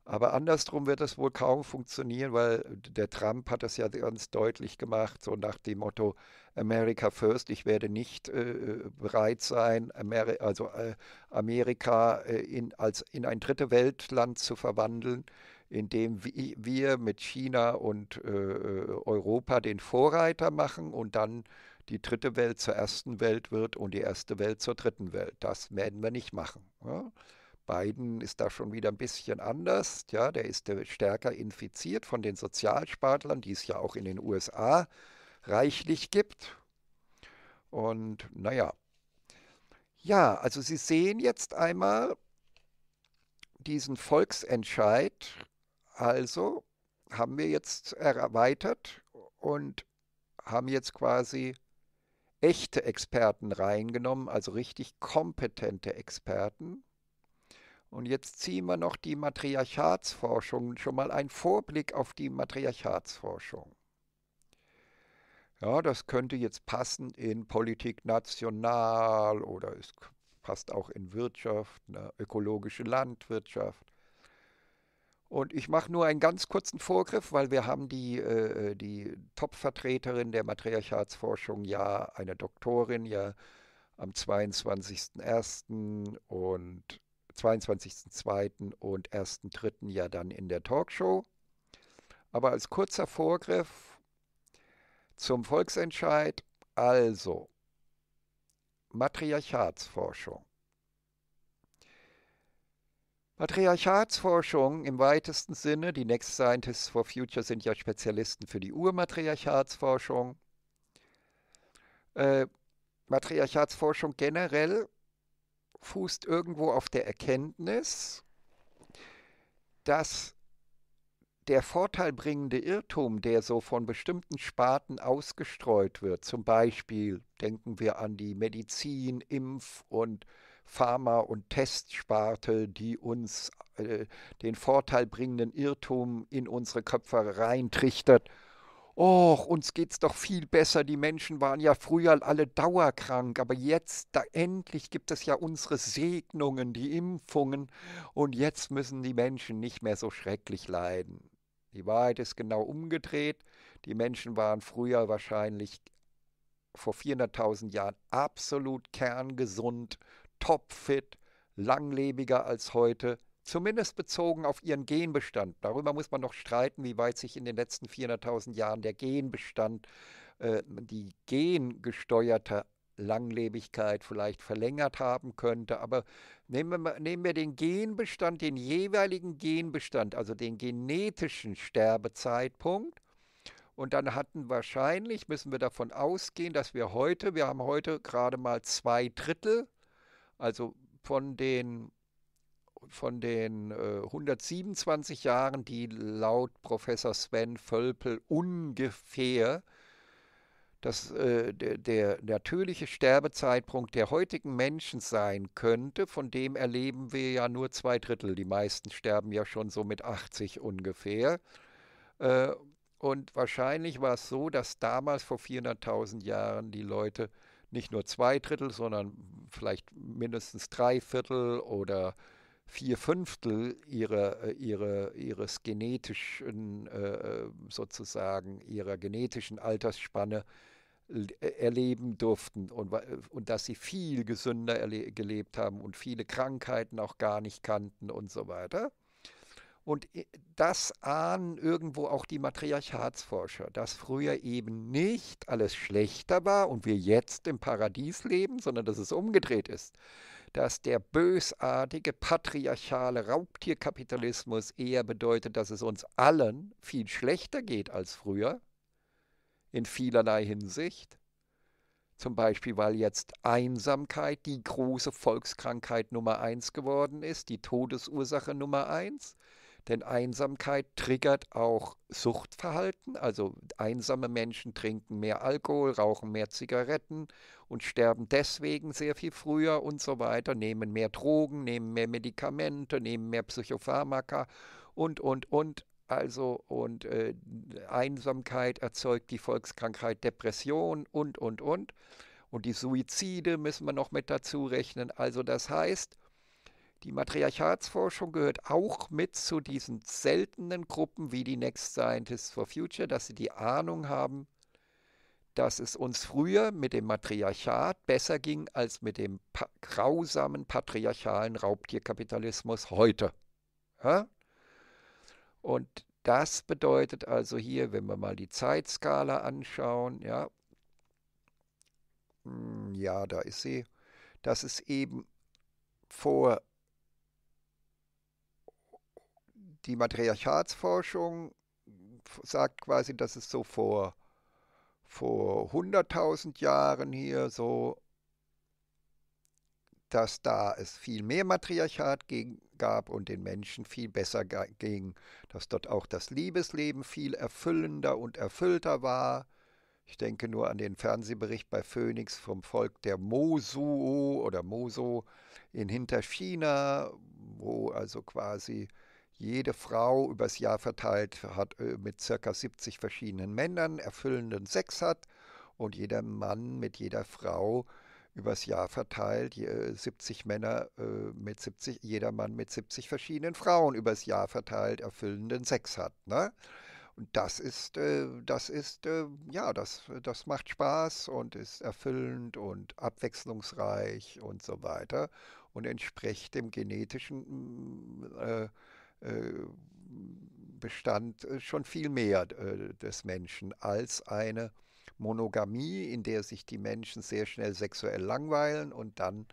[SPEAKER 1] Aber andersrum wird das wohl kaum funktionieren, weil der Trump hat das ja ganz deutlich gemacht, so nach dem Motto America First, ich werde nicht äh, äh bereit sein, Ameri also äh, Amerika äh, in, als, in ein dritte Weltland zu verwandeln, indem wir mit China und äh, äh, Europa den Vorreiter machen und dann die dritte Welt zur ersten Welt wird und die erste Welt zur dritten Welt. Das werden wir nicht machen. Ja? Biden ist da schon wieder ein bisschen anders. Ja, der ist äh, stärker infiziert von den Sozialspartlern, die es ja auch in den USA reichlich gibt. Und naja. Ja, also Sie sehen jetzt einmal diesen Volksentscheid. Also haben wir jetzt erweitert und haben jetzt quasi echte Experten reingenommen, also richtig kompetente Experten. Und jetzt ziehen wir noch die Matriarchatsforschung, schon mal einen Vorblick auf die Matriarchatsforschung. Ja, das könnte jetzt passen in Politik national oder es passt auch in Wirtschaft, ne, ökologische Landwirtschaft. Und ich mache nur einen ganz kurzen Vorgriff, weil wir haben die, äh, äh die Top-Vertreterin der Matriarchatsforschung ja, eine Doktorin ja am 22.01. und 22.02. und 1.03. ja dann in der Talkshow. Aber als kurzer Vorgriff zum Volksentscheid, also Matriarchatsforschung. Matriarchatsforschung im weitesten Sinne, die Next Scientists for Future sind ja Spezialisten für die Urmatriarchatsforschung. Äh, Matriarchatsforschung generell fußt irgendwo auf der Erkenntnis, dass der vorteilbringende Irrtum, der so von bestimmten Sparten ausgestreut wird, zum Beispiel denken wir an die Medizin, Impf- und Pharma- und Testsparte, die uns äh, den vorteilbringenden Irrtum in unsere Köpfe reintrichtert, Och, uns geht's doch viel besser. Die Menschen waren ja früher alle dauerkrank, aber jetzt, da endlich gibt es ja unsere Segnungen, die Impfungen, und jetzt müssen die Menschen nicht mehr so schrecklich leiden. Die Wahrheit ist genau umgedreht. Die Menschen waren früher wahrscheinlich vor 400.000 Jahren absolut kerngesund, topfit, langlebiger als heute, zumindest bezogen auf ihren Genbestand. Darüber muss man noch streiten, wie weit sich in den letzten 400.000 Jahren der Genbestand, äh, die gengesteuerte Langlebigkeit vielleicht verlängert haben könnte. Aber nehmen wir, nehmen wir den Genbestand, den jeweiligen Genbestand, also den genetischen Sterbezeitpunkt. Und dann hatten wahrscheinlich, müssen wir davon ausgehen, dass wir heute, wir haben heute gerade mal zwei Drittel, also von den von den äh, 127 Jahren, die laut Professor Sven Völpel ungefähr dass äh, der, der, natürliche Sterbezeitpunkt der heutigen Menschen sein könnte, von dem erleben wir ja nur zwei Drittel. Die meisten sterben ja schon so mit 80 ungefähr. Äh, und wahrscheinlich war es so, dass damals vor 400.000 Jahren die Leute nicht nur zwei Drittel, sondern vielleicht mindestens drei Viertel oder vier Fünftel ihrer, äh, ihrer, ihres genetischen, äh, äh, sozusagen ihrer genetischen Altersspanne erleben durften und, und dass sie viel gesünder gelebt haben und viele Krankheiten auch gar nicht kannten und so weiter. Und das ahnen irgendwo auch die Matriarchatsforscher, dass früher eben nicht alles schlechter war und wir jetzt im Paradies leben, sondern dass es umgedreht ist dass der bösartige patriarchale Raubtierkapitalismus eher bedeutet, dass es uns allen viel schlechter geht als früher, in vielerlei Hinsicht. Zum Beispiel, weil jetzt Einsamkeit die große Volkskrankheit Nummer eins geworden ist, die Todesursache Nummer eins. Denn Einsamkeit triggert auch Suchtverhalten. Also einsame Menschen trinken mehr Alkohol, rauchen mehr Zigaretten und sterben deswegen sehr viel früher und so weiter, nehmen mehr Drogen, nehmen mehr Medikamente, nehmen mehr Psychopharmaka und, und, und. Also und äh, Einsamkeit erzeugt die Volkskrankheit Depression und, und, und. Und die Suizide müssen wir noch mit dazu rechnen. Also das heißt, die Matriarchatsforschung gehört auch mit zu diesen seltenen Gruppen wie die Next Scientists for Future, dass sie die Ahnung haben, dass es uns früher mit dem Matriarchat besser ging als mit dem pa grausamen patriarchalen Raubtierkapitalismus heute. Ja? Und das bedeutet also hier, wenn wir mal die Zeitskala anschauen, ja, hm, ja, da ist sie, dass es eben vor die Matriarchatsforschung sagt quasi, dass es so vor, vor 100.000 Jahren hier so, dass da es viel mehr Matriarchat ging, gab und den Menschen viel besser ging, dass dort auch das Liebesleben viel erfüllender und erfüllter war. Ich denke nur an den Fernsehbericht bei Phoenix vom Volk der Mosuo oder Moso in Hinterchina, wo also quasi jede Frau übers Jahr verteilt hat äh, mit circa 70 verschiedenen Männern erfüllenden Sex hat und jeder Mann mit jeder Frau übers Jahr verteilt 70 äh, Männer äh, mit 70 jeder Mann mit 70 verschiedenen Frauen übers Jahr verteilt erfüllenden Sex hat, ne? Und das ist, das ist, ja, das, das macht Spaß und ist erfüllend und abwechslungsreich und so weiter und entspricht dem genetischen äh, äh, bestand äh, schon viel mehr äh, des Menschen als eine Monogamie, in der sich die Menschen sehr schnell sexuell langweilen und dann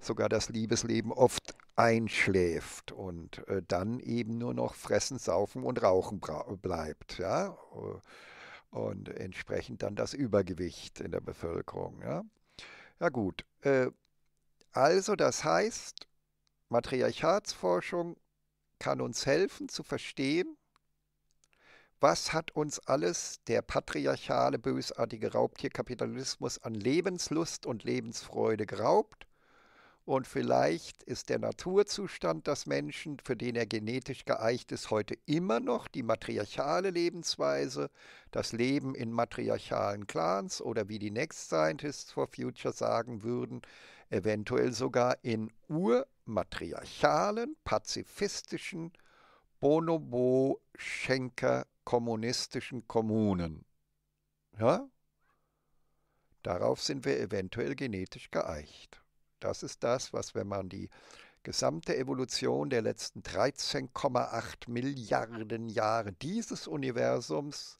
[SPEAKER 1] sogar das Liebesleben oft einschläft und dann eben nur noch fressen, saufen und rauchen bleibt. Ja? Und entsprechend dann das Übergewicht in der Bevölkerung. Ja, ja gut. also das heißt, Matriarchatsforschung kann uns helfen zu verstehen, was hat uns alles der patriarchale, bösartige Raubtierkapitalismus an Lebenslust und Lebensfreude geraubt und vielleicht ist der Naturzustand des Menschen, für den er genetisch geeicht ist, heute immer noch die matriarchale Lebensweise, das Leben in matriarchalen Clans oder wie die Next Scientists for Future sagen würden, eventuell sogar in urmatriarchalen, pazifistischen, Bonobo-Schenker-kommunistischen Kommunen. Ja? Darauf sind wir eventuell genetisch geeicht. Das ist das, was, wenn man die gesamte Evolution der letzten 13,8 Milliarden Jahre dieses Universums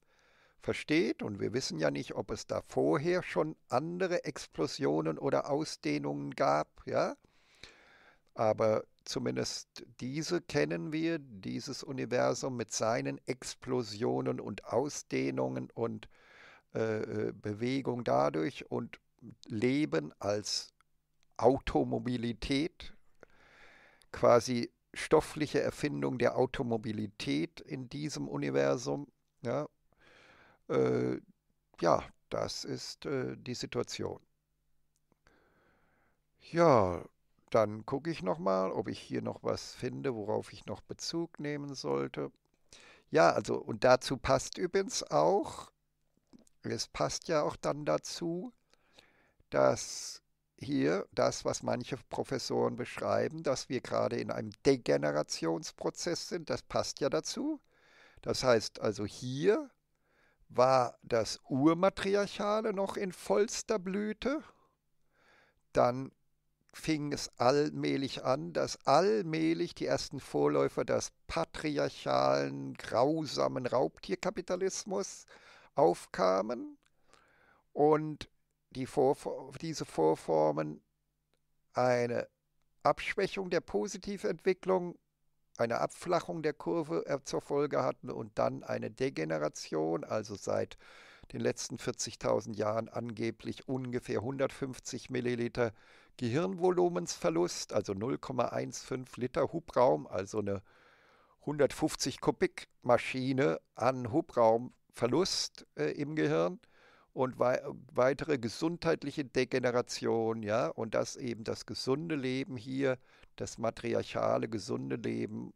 [SPEAKER 1] versteht, und wir wissen ja nicht, ob es da vorher schon andere Explosionen oder Ausdehnungen gab, ja, aber zumindest diese kennen wir, dieses Universum mit seinen Explosionen und Ausdehnungen und äh, äh Bewegung dadurch und Leben als Automobilität, quasi stoffliche Erfindung der Automobilität in diesem Universum. Ja, äh, ja das ist äh, die Situation. Ja, dann gucke ich nochmal, ob ich hier noch was finde, worauf ich noch Bezug nehmen sollte. Ja, also und dazu passt übrigens auch, es passt ja auch dann dazu, dass hier das, was manche Professoren beschreiben, dass wir gerade in einem Degenerationsprozess sind. Das passt ja dazu. Das heißt also, hier war das Urmatriarchale noch in vollster Blüte. Dann fing es allmählich an, dass allmählich die ersten Vorläufer des patriarchalen, grausamen Raubtierkapitalismus aufkamen. Und die Vorfor diese Vorformen eine Abschwächung der Positiventwicklung, eine Abflachung der Kurve äh, zur Folge hatten und dann eine Degeneration, also seit den letzten 40.000 Jahren angeblich ungefähr 150 Milliliter Gehirnvolumensverlust, also 0,15 Liter Hubraum, also eine 150 Kubik Maschine an Hubraumverlust äh, im Gehirn und wei weitere gesundheitliche Degeneration, ja, und dass eben das gesunde Leben hier, das matriarchale gesunde Leben,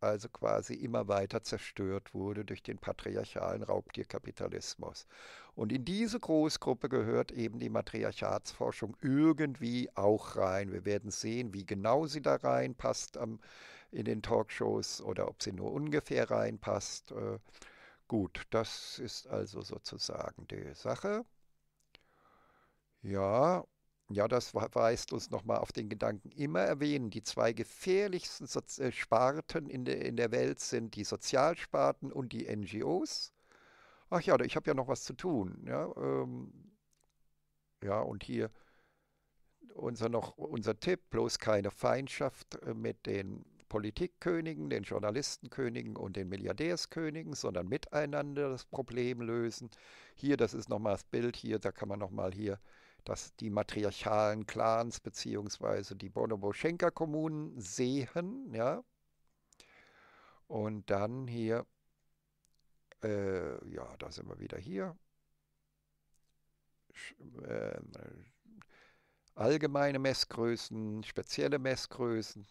[SPEAKER 1] also quasi immer weiter zerstört wurde durch den patriarchalen Raubtierkapitalismus. Und in diese Großgruppe gehört eben die Matriarchatsforschung irgendwie auch rein. Wir werden sehen, wie genau sie da reinpasst am, in den Talkshows oder ob sie nur ungefähr reinpasst. Äh, Gut, das ist also sozusagen die Sache. Ja, ja, das weist uns nochmal auf den Gedanken immer erwähnen. Die zwei gefährlichsten Sozi äh, Sparten in, de, in der Welt sind die Sozialsparten und die NGOs. Ach ja, ich habe ja noch was zu tun. Ja, ähm, ja und hier unser, noch, unser Tipp, bloß keine Feindschaft äh, mit den Politikkönigen, den Journalistenkönigen und den Milliardärskönigen, sondern miteinander das Problem lösen. Hier, das ist nochmal das Bild hier, da kann man nochmal hier dass die matriarchalen Clans bzw. die Bonoboschenka-Kommunen sehen, ja. Und dann hier, äh, ja, da sind wir wieder hier. Sch äh, allgemeine Messgrößen, spezielle Messgrößen,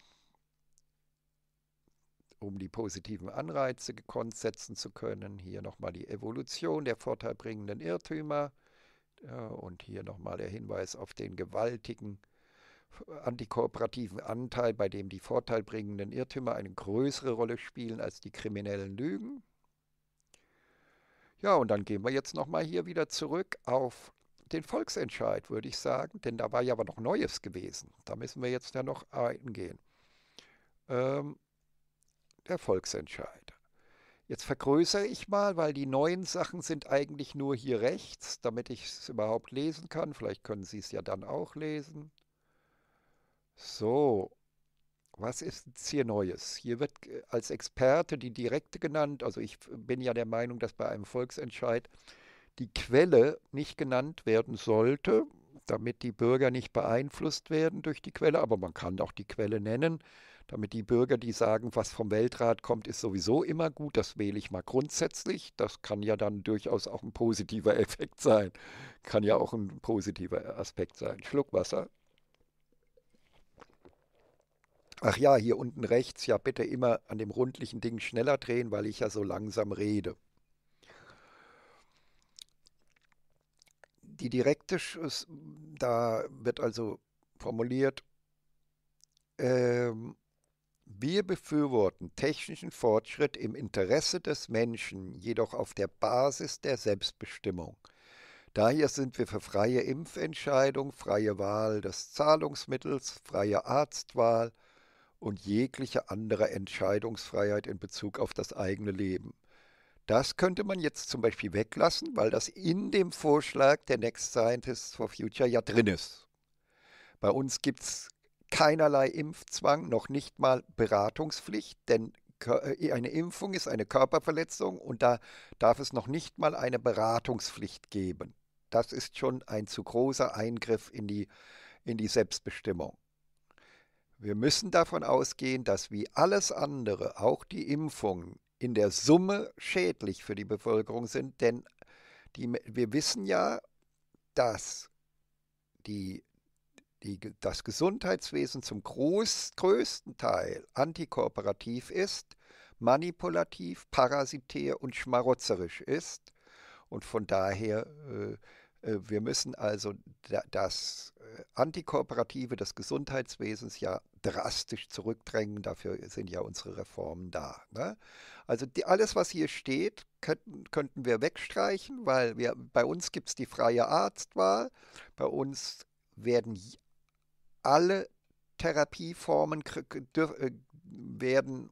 [SPEAKER 1] um die positiven Anreize gekonnt setzen zu können. Hier nochmal die Evolution der vorteilbringenden Irrtümer und hier nochmal der Hinweis auf den gewaltigen äh, antikooperativen Anteil, bei dem die vorteilbringenden Irrtümer eine größere Rolle spielen als die kriminellen Lügen. Ja, und dann gehen wir jetzt nochmal hier wieder zurück auf den Volksentscheid, würde ich sagen, denn da war ja aber noch Neues gewesen. Da müssen wir jetzt ja noch eingehen. Ähm, der Volksentscheid. Jetzt vergrößere ich mal, weil die neuen Sachen sind eigentlich nur hier rechts, damit ich es überhaupt lesen kann. Vielleicht können Sie es ja dann auch lesen. So, was ist jetzt hier Neues? Hier wird äh, als Experte die Direkte genannt. Also ich bin ja der Meinung, dass bei einem Volksentscheid die Quelle nicht genannt werden sollte, damit die Bürger nicht beeinflusst werden durch die Quelle. Aber man kann auch die Quelle nennen damit die Bürger, die sagen, was vom Weltrat kommt, ist sowieso immer gut, das wähle ich mal grundsätzlich. Das kann ja dann durchaus auch ein positiver Effekt sein. Kann ja auch ein positiver Aspekt sein. Schluck Wasser. Ach ja, hier unten rechts, ja bitte immer an dem rundlichen Ding schneller drehen, weil ich ja so langsam rede. Die direkte, da wird also formuliert, ähm, wir befürworten technischen Fortschritt im Interesse des Menschen, jedoch auf der Basis der Selbstbestimmung. Daher sind wir für freie Impfentscheidung, freie Wahl des Zahlungsmittels, freie Arztwahl und jegliche andere Entscheidungsfreiheit in Bezug auf das eigene Leben. Das könnte man jetzt zum Beispiel weglassen, weil das in dem Vorschlag der Next Scientists for Future ja drin ist. Bei uns gibt es keinerlei Impfzwang, noch nicht mal Beratungspflicht, denn äh, eine Impfung ist eine Körperverletzung und da darf es noch nicht mal eine Beratungspflicht geben. Das ist schon ein zu großer Eingriff in die, in die Selbstbestimmung. Wir müssen davon ausgehen, dass wie alles andere auch die Impfungen in der Summe schädlich für die Bevölkerung sind, denn die, wir wissen ja, dass die die, das Gesundheitswesen zum groß, größten Teil antikooperativ ist, manipulativ, parasitär und schmarotzerisch ist. Und von daher, äh, äh, wir müssen also das äh, Antikooperative des Gesundheitswesens ja drastisch zurückdrängen. Dafür sind ja unsere Reformen da. Ne? Also die, alles, was hier steht, könnten, könnten wir wegstreichen, weil wir, bei uns gibt es die freie Arztwahl. Bei uns werden alle Therapieformen äh, werden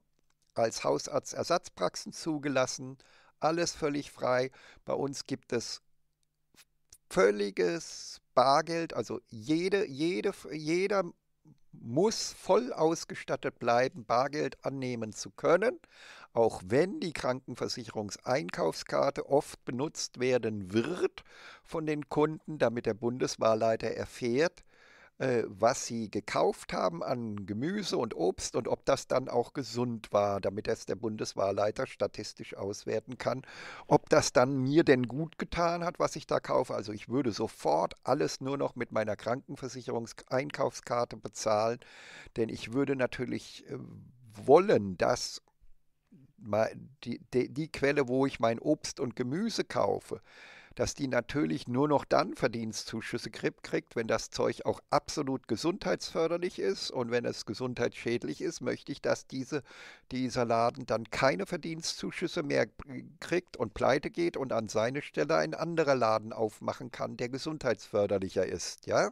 [SPEAKER 1] als Hausarztersatzpraxen zugelassen. Alles völlig frei. Bei uns gibt es völliges Bargeld. Also jede, jede, jeder muss voll ausgestattet bleiben, Bargeld annehmen zu können, auch wenn die Krankenversicherungseinkaufskarte oft benutzt werden wird von den Kunden, damit der Bundeswahlleiter erfährt, äh, was sie gekauft haben an Gemüse und Obst und ob das dann auch gesund war, damit es der Bundeswahlleiter statistisch auswerten kann, ob das dann mir denn gut getan hat, was ich da kaufe. Also ich würde sofort alles nur noch mit meiner Krankenversicherungseinkaufskarte bezahlen, denn ich würde natürlich äh, wollen, dass die, die, die Quelle, wo ich mein Obst und Gemüse kaufe, dass die natürlich nur noch dann Verdienstzuschüsse kriegt, wenn das Zeug auch absolut gesundheitsförderlich ist und wenn es gesundheitsschädlich ist, möchte ich, dass diese, dieser Laden dann keine Verdienstzuschüsse mehr kriegt und pleite geht und an seine Stelle ein anderer Laden aufmachen kann, der gesundheitsförderlicher ist, ja?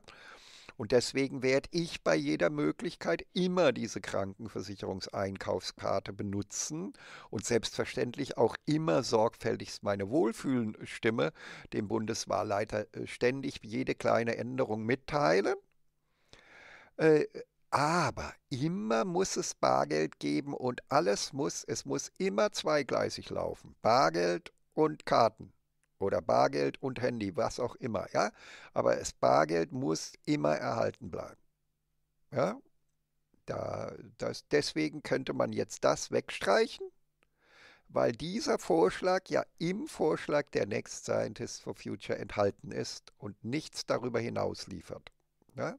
[SPEAKER 1] Und deswegen werde ich bei jeder Möglichkeit immer diese Krankenversicherungseinkaufskarte benutzen und selbstverständlich auch immer sorgfältigst meine Wohlfühlenstimme dem Bundeswahlleiter äh, ständig jede kleine Änderung mitteilen. Äh, aber immer muss es Bargeld geben und alles muss, es muss immer zweigleisig laufen. Bargeld und Karten oder Bargeld und Handy, was auch immer, ja. Aber das Bargeld muss immer erhalten bleiben. Ja. Da, das, deswegen könnte man jetzt das wegstreichen, weil dieser Vorschlag ja im Vorschlag der Next Scientist for Future enthalten ist und nichts darüber hinaus liefert. Ja?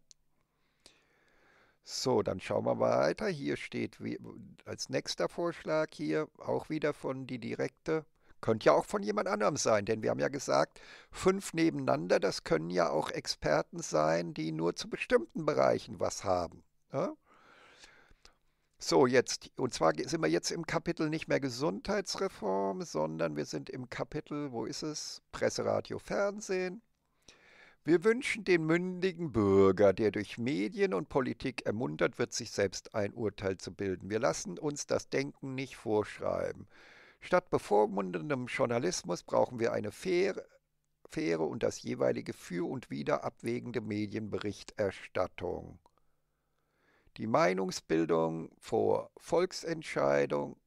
[SPEAKER 1] So, dann schauen wir weiter. Hier steht wie, als nächster Vorschlag hier auch wieder von die direkte könnte ja auch von jemand anderem sein, denn wir haben ja gesagt, fünf nebeneinander, das können ja auch Experten sein, die nur zu bestimmten Bereichen was haben. Ja? Ne? So, jetzt, und zwar sind wir jetzt im Kapitel nicht mehr Gesundheitsreform, sondern wir sind im Kapitel, wo ist es? Presse, Radio, Fernsehen. Wir wünschen den mündigen Bürger, der durch Medien und Politik ermuntert wird, sich selbst ein Urteil zu bilden. Wir lassen uns das Denken nicht vorschreiben. Statt bevormundendem Journalismus brauchen wir eine faire, faire und das jeweilige für und wider abwägende Medienberichterstattung. Die Meinungsbildung vor Volksentscheidung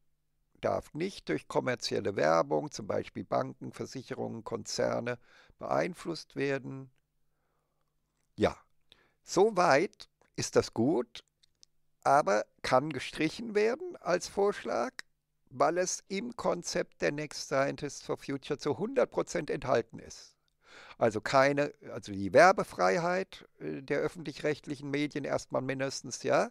[SPEAKER 1] darf nicht durch kommerzielle Werbung, zum Beispiel Banken, Versicherungen, Konzerne, beeinflusst werden. Ja, soweit ist das gut, aber kann gestrichen werden als Vorschlag? weil es im Konzept der Next Scientists for Future zu 100% enthalten ist. Also keine, also die Werbefreiheit äh, der öffentlich-rechtlichen Medien erstmal mindestens, ja.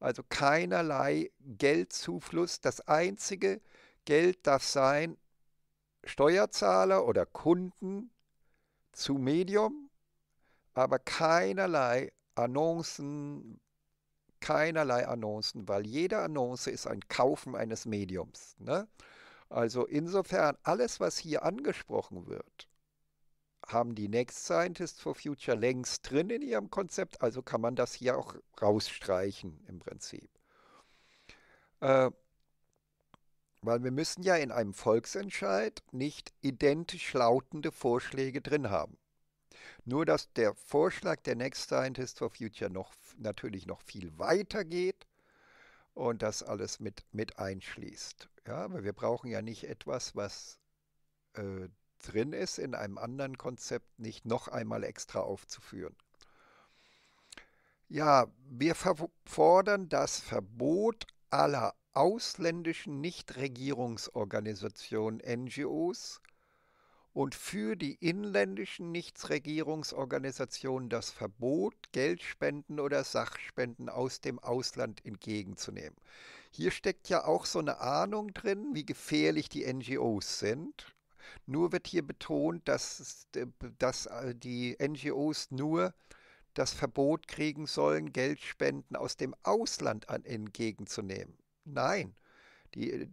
[SPEAKER 1] Also keinerlei Geldzufluss. Das einzige Geld darf sein, Steuerzahler oder Kunden zu Medium, aber keinerlei Annoncen, keinerlei Annoncen, weil jede Annonce ist ein Kaufen eines Mediums. Ne? Also insofern, alles, was hier angesprochen wird, haben die Next Scientists for Future längst drin in ihrem Konzept, also kann man das hier auch rausstreichen im Prinzip. Äh, weil wir müssen ja in einem Volksentscheid nicht identisch lautende Vorschläge drin haben. Nur, dass der Vorschlag der Next Scientist for Future noch, natürlich noch viel weiter geht und das alles mit, mit einschließt. Ja, aber wir brauchen ja nicht etwas, was äh, drin ist, in einem anderen Konzept nicht noch einmal extra aufzuführen. Ja, wir fordern das Verbot aller ausländischen Nichtregierungsorganisationen, NGOs, und für die inländischen Nichtregierungsorganisationen das Verbot, Geldspenden oder Sachspenden aus dem Ausland entgegenzunehmen. Hier steckt ja auch so eine Ahnung drin, wie gefährlich die NGOs sind. Nur wird hier betont, dass, äh, dass äh, die NGOs nur das Verbot kriegen sollen, Geldspenden aus dem Ausland entgegenzunehmen. Nein, die, äh,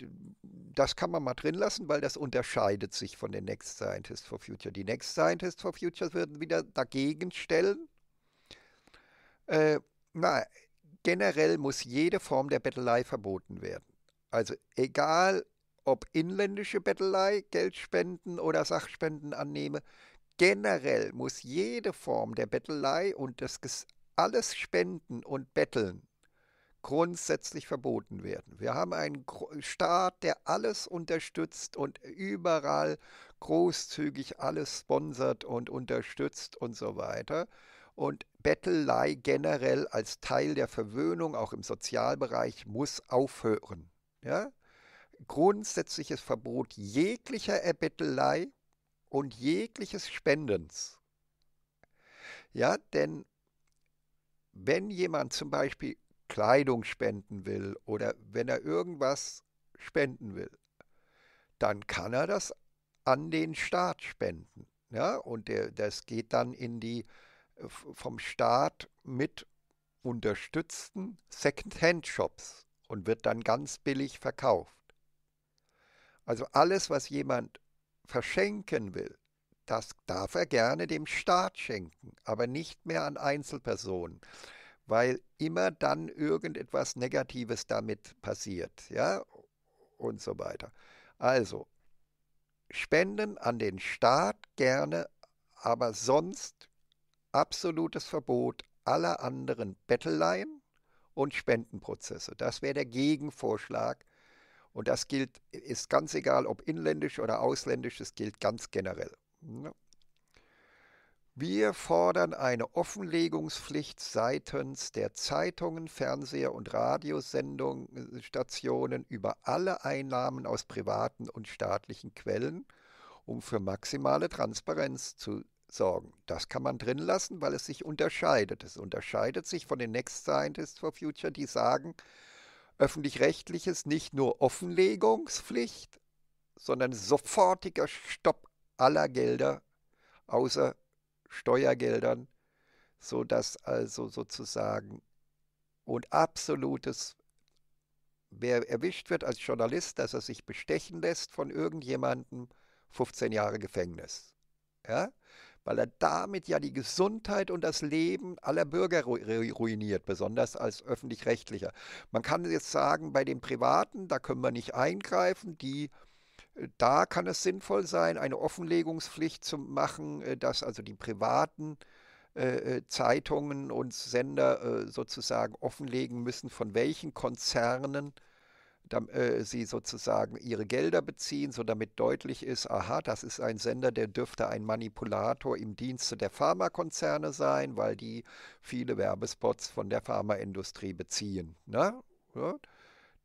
[SPEAKER 1] das kann man mal drin lassen, weil das unterscheidet sich von den Next Scientists for Future. Die Next Scientists for Future würden wieder dagegen stellen. Äh, na, generell muss jede Form der Bettelei verboten werden. Also egal, ob inländische Bettelei, Geld spenden oder Sachspenden annehme, generell muss jede Form der Bettelei und das alles Spenden und Betteln grundsätzlich verboten werden. Wir haben einen Staat, der alles unterstützt und überall großzügig alles sponsert und unterstützt und so weiter. Und Bettelei generell als Teil der Verwöhnung, auch im Sozialbereich, muss aufhören. Ja? Grundsätzliches Verbot jeglicher Erbettelei und jegliches Spendens. Ja, denn wenn jemand zum Beispiel Kleidung spenden will oder wenn er irgendwas spenden will, dann kann er das an den Staat spenden. Ja? Und der, das geht dann in die äh, vom Staat mit unterstützten Second-Hand-Shops und wird dann ganz billig verkauft. Also alles, was jemand verschenken will, das darf er gerne dem Staat schenken, aber nicht mehr an Einzelpersonen weil immer dann irgendetwas Negatives damit passiert, ja, und so weiter. Also, Spenden an den Staat gerne, aber sonst absolutes Verbot aller anderen Betteleien und Spendenprozesse. Das wäre der Gegenvorschlag. Und das gilt, ist ganz egal, ob inländisch oder ausländisch, das gilt ganz generell. Ja. Ne? Wir fordern eine Offenlegungspflicht seitens der Zeitungen, Fernseher und Radiosendungsstationen äh, über alle Einnahmen aus privaten und staatlichen Quellen, um für maximale Transparenz zu sorgen. Das kann man drin lassen, weil es sich unterscheidet. Es unterscheidet sich von den Next Scientists for Future, die sagen, öffentlich-rechtliches nicht nur Offenlegungspflicht, sondern sofortiger Stopp aller Gelder außer Steuergeldern, sodass also sozusagen und absolutes, wer erwischt wird als Journalist, dass er sich bestechen lässt von irgendjemandem, 15 Jahre Gefängnis. Ja? Weil er damit ja die Gesundheit und das Leben aller Bürger ruiniert, besonders als öffentlich-rechtlicher. Man kann jetzt sagen, bei den Privaten, da können wir nicht eingreifen, die da kann es sinnvoll sein, eine Offenlegungspflicht zu machen, äh, dass also die privaten äh, äh, Zeitungen und Sender sozusagen offenlegen müssen, von welchen Konzernen sie sozusagen ihre Gelder beziehen, so damit deutlich ist, aha, das ist ein Sender, der dürfte ein Manipulator im Dienste der Pharmakonzerne sein, weil die viele Werbespots von der Pharmaindustrie beziehen. Ne? Ja?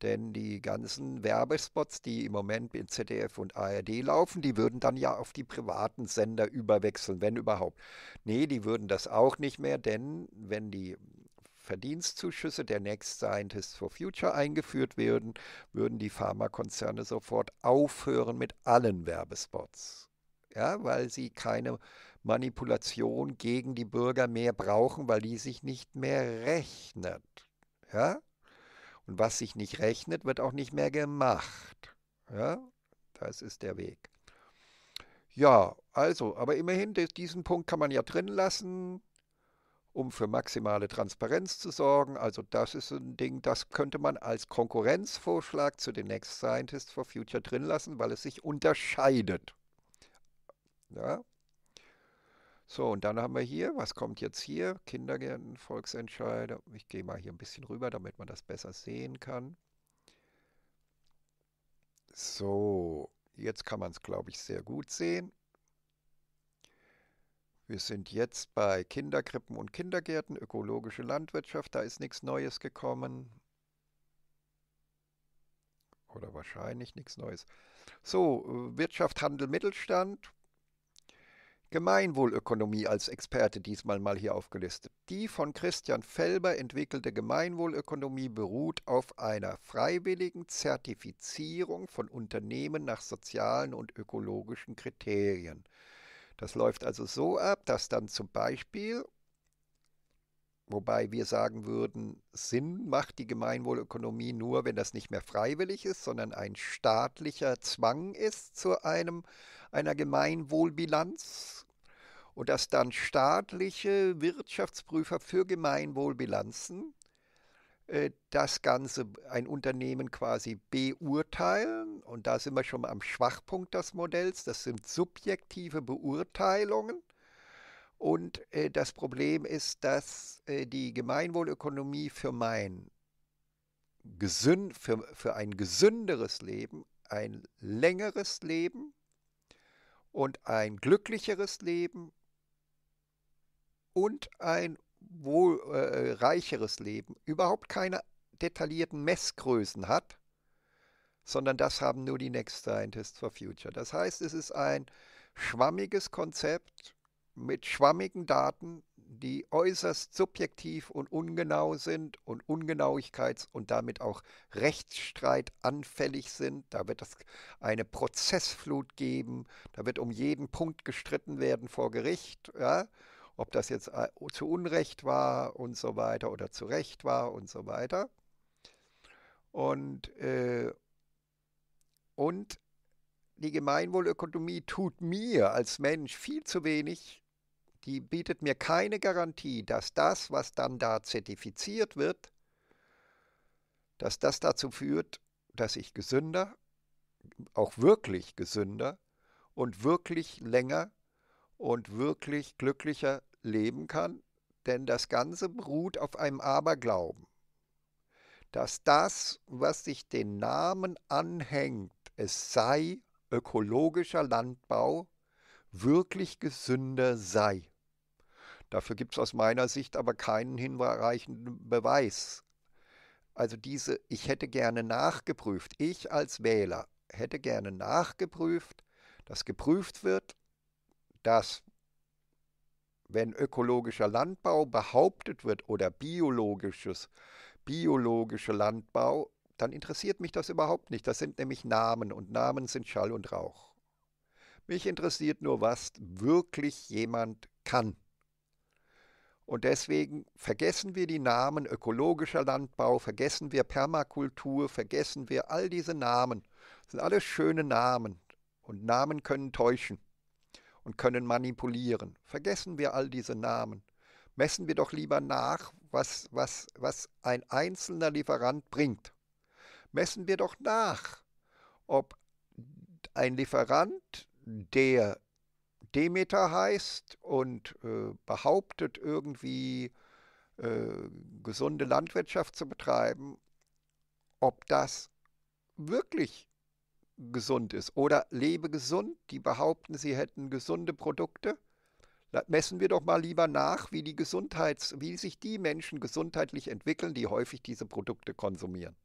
[SPEAKER 1] Denn die ganzen Werbespots, die im Moment in ZDF und ARD laufen, die würden dann ja auf die privaten Sender überwechseln, wenn überhaupt. Nee, die würden das auch nicht mehr, denn wenn die Verdienstzuschüsse der Next Scientists for Future eingeführt würden, würden die Pharmakonzerne sofort aufhören mit allen Werbespots. Ja, weil sie keine Manipulation gegen die Bürger mehr brauchen, weil die sich nicht mehr rechnet. Ja? Und was sich nicht rechnet, wird auch nicht mehr gemacht. Ja, das ist der Weg. Ja, also, aber immerhin, diesen Punkt kann man ja drin lassen, um für maximale Transparenz zu sorgen. Also das ist ein Ding, das könnte man als Konkurrenzvorschlag zu den Next Scientists for Future drin lassen, weil es sich unterscheidet. Ja, so, und dann haben wir hier, was kommt jetzt hier? Kindergärten, Volksentscheide. Ich gehe mal hier ein bisschen rüber, damit man das besser sehen kann. So, jetzt kann man es, glaube ich, sehr gut sehen. Wir sind jetzt bei Kinderkrippen und Kindergärten, ökologische Landwirtschaft, da ist nichts Neues gekommen. Oder wahrscheinlich nichts Neues. So, äh, Wirtschaft, Handel, Mittelstand, Gemeinwohlökonomie als Experte diesmal mal hier aufgelistet. Die von Christian Felber entwickelte Gemeinwohlökonomie beruht auf einer freiwilligen Zertifizierung von Unternehmen nach sozialen und ökologischen Kriterien. Das läuft also so ab, dass dann zum Beispiel, wobei wir sagen würden, Sinn macht die Gemeinwohlökonomie nur, wenn das nicht mehr freiwillig ist, sondern ein staatlicher Zwang ist zu einem, einer Gemeinwohlbilanz, und dass dann staatliche Wirtschaftsprüfer für Gemeinwohlbilanzen äh, das Ganze, ein Unternehmen quasi beurteilen. Und da sind wir schon am Schwachpunkt des Modells. Das sind subjektive Beurteilungen. Und äh, das Problem ist, dass äh, die Gemeinwohlökonomie für mein für, für ein gesünderes Leben, ein längeres Leben und ein glücklicheres Leben und ein wohlreicheres äh, äh Leben überhaupt keine detaillierten Messgrößen hat, sondern das haben nur die Next Scientists for Future. Das heißt, es ist ein schwammiges Konzept mit schwammigen Daten, die äußerst subjektiv und ungenau sind und Ungenauigkeits- und damit auch Rechtsstreit anfällig sind. Da wird es eine Prozessflut geben, da wird um jeden Punkt gestritten werden vor Gericht. Ja? ob das jetzt äh, zu Unrecht war und so weiter oder zu Recht war und so weiter. Und, äh, und die Gemeinwohlökonomie tut mir als Mensch viel zu wenig. Die bietet mir keine Garantie, dass das, was dann da zertifiziert wird, dass das dazu führt, dass ich gesünder, auch wirklich gesünder und wirklich länger und wirklich glücklicher leben kann, denn das Ganze beruht auf einem Aberglauben, dass das, was sich den Namen anhängt, es sei ökologischer Landbau, wirklich gesünder sei. Dafür gibt es aus meiner Sicht aber keinen hinreichenden Beweis. Also diese, ich hätte gerne nachgeprüft, ich als Wähler hätte gerne nachgeprüft, dass geprüft wird, dass wenn ökologischer Landbau behauptet wird oder biologisches, biologischer Landbau, dann interessiert mich das überhaupt nicht. Das sind nämlich Namen und Namen sind Schall und Rauch. Mich interessiert nur, was wirklich jemand kann. Und deswegen vergessen wir die Namen ökologischer Landbau, vergessen wir Permakultur, vergessen wir all diese Namen. Das sind alles schöne Namen. Und Namen können täuschen und können manipulieren. Vergessen wir all diese Namen. Messen wir doch lieber nach, was, was, was ein einzelner Lieferant bringt. Messen wir doch nach, ob ein Lieferant, der Demeter heißt und äh, behauptet irgendwie äh, gesunde Landwirtschaft zu betreiben, ob das wirklich gesund ist. Oder lebe gesund, die behaupten, sie hätten gesunde Produkte. Messen wir doch mal lieber nach, wie die Gesundheits, wie sich die Menschen gesundheitlich entwickeln, die häufig diese Produkte konsumieren.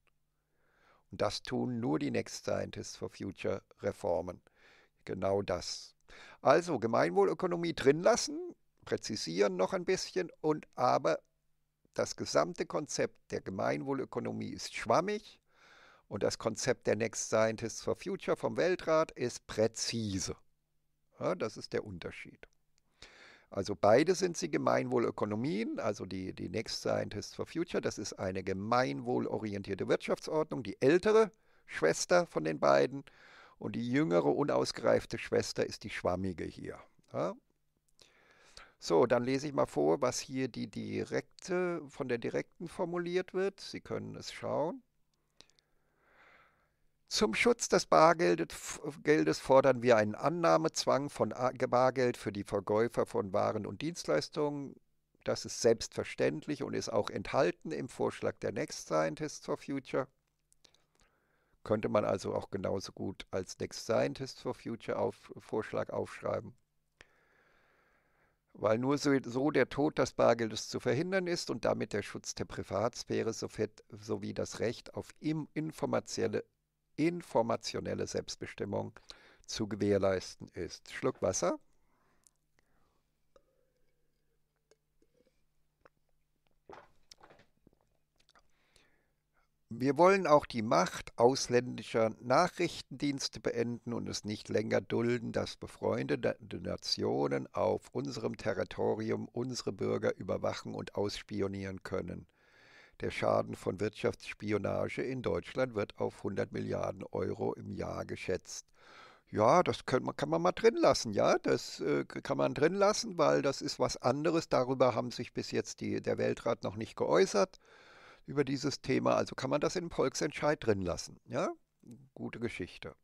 [SPEAKER 1] Und das tun nur die Next Scientists for Future Reformen. Genau das. Also Gemeinwohlökonomie drin lassen, präzisieren noch ein bisschen und aber das gesamte Konzept der Gemeinwohlökonomie ist schwammig und das Konzept der Next Scientists for Future vom Weltrat ist präzise. Ja, das ist der Unterschied. Also beide sind sie Gemeinwohlökonomien, also die, die Next Scientists for Future, das ist eine gemeinwohlorientierte Wirtschaftsordnung, die ältere Schwester von den beiden und die jüngere unausgereifte Schwester ist die schwammige hier. Ja? So, dann lese ich mal vor, was hier die direkte von der direkten formuliert wird. Sie können es schauen. Zum Schutz des Bargeldes äh, fordern wir einen Annahmezwang von Bargeld für die Verkäufer von Waren und Dienstleistungen. Das ist selbstverständlich und ist auch enthalten im Vorschlag der Next Scientists for Future. Könnte man also auch genauso gut als Next Scientists for Future auf, äh, Vorschlag aufschreiben. Weil nur so, so der Tod des Bargeldes zu verhindern ist und damit der Schutz der Privatsphäre sowie das Recht auf informationelle informationelle Selbstbestimmung zu gewährleisten ist. Schluck Wasser. Wir wollen auch die Macht ausländischer Nachrichtendienste beenden und es nicht länger dulden, dass befreundete Nationen auf unserem Territorium unsere Bürger überwachen und ausspionieren können. Der Schaden von Wirtschaftsspionage in Deutschland wird auf 100 Milliarden Euro im Jahr geschätzt. Ja, das kann, kann man mal drin lassen, ja, das äh, kann man drin lassen, weil das ist was anderes. Darüber haben sich bis jetzt die, der Weltrat noch nicht geäußert, über dieses Thema. Also kann man das in den Volksentscheid drin lassen, ja, gute Geschichte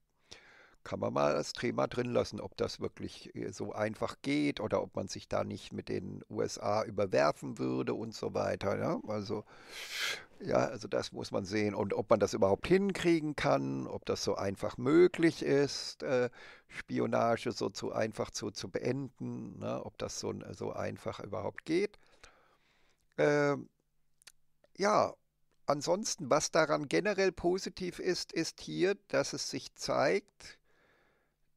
[SPEAKER 1] kann man mal das Thema drin lassen, ob das wirklich äh, so einfach geht oder ob man sich da nicht mit den USA überwerfen würde und so weiter. Ja? Ne? Also ja, also das muss man sehen und ob man das überhaupt hinkriegen kann, ob das so einfach möglich ist, äh, Spionage so zu einfach zu, zu beenden, ne? ob das so, so einfach überhaupt geht. Äh, ja, ansonsten, was daran generell positiv ist, ist hier, dass es sich zeigt,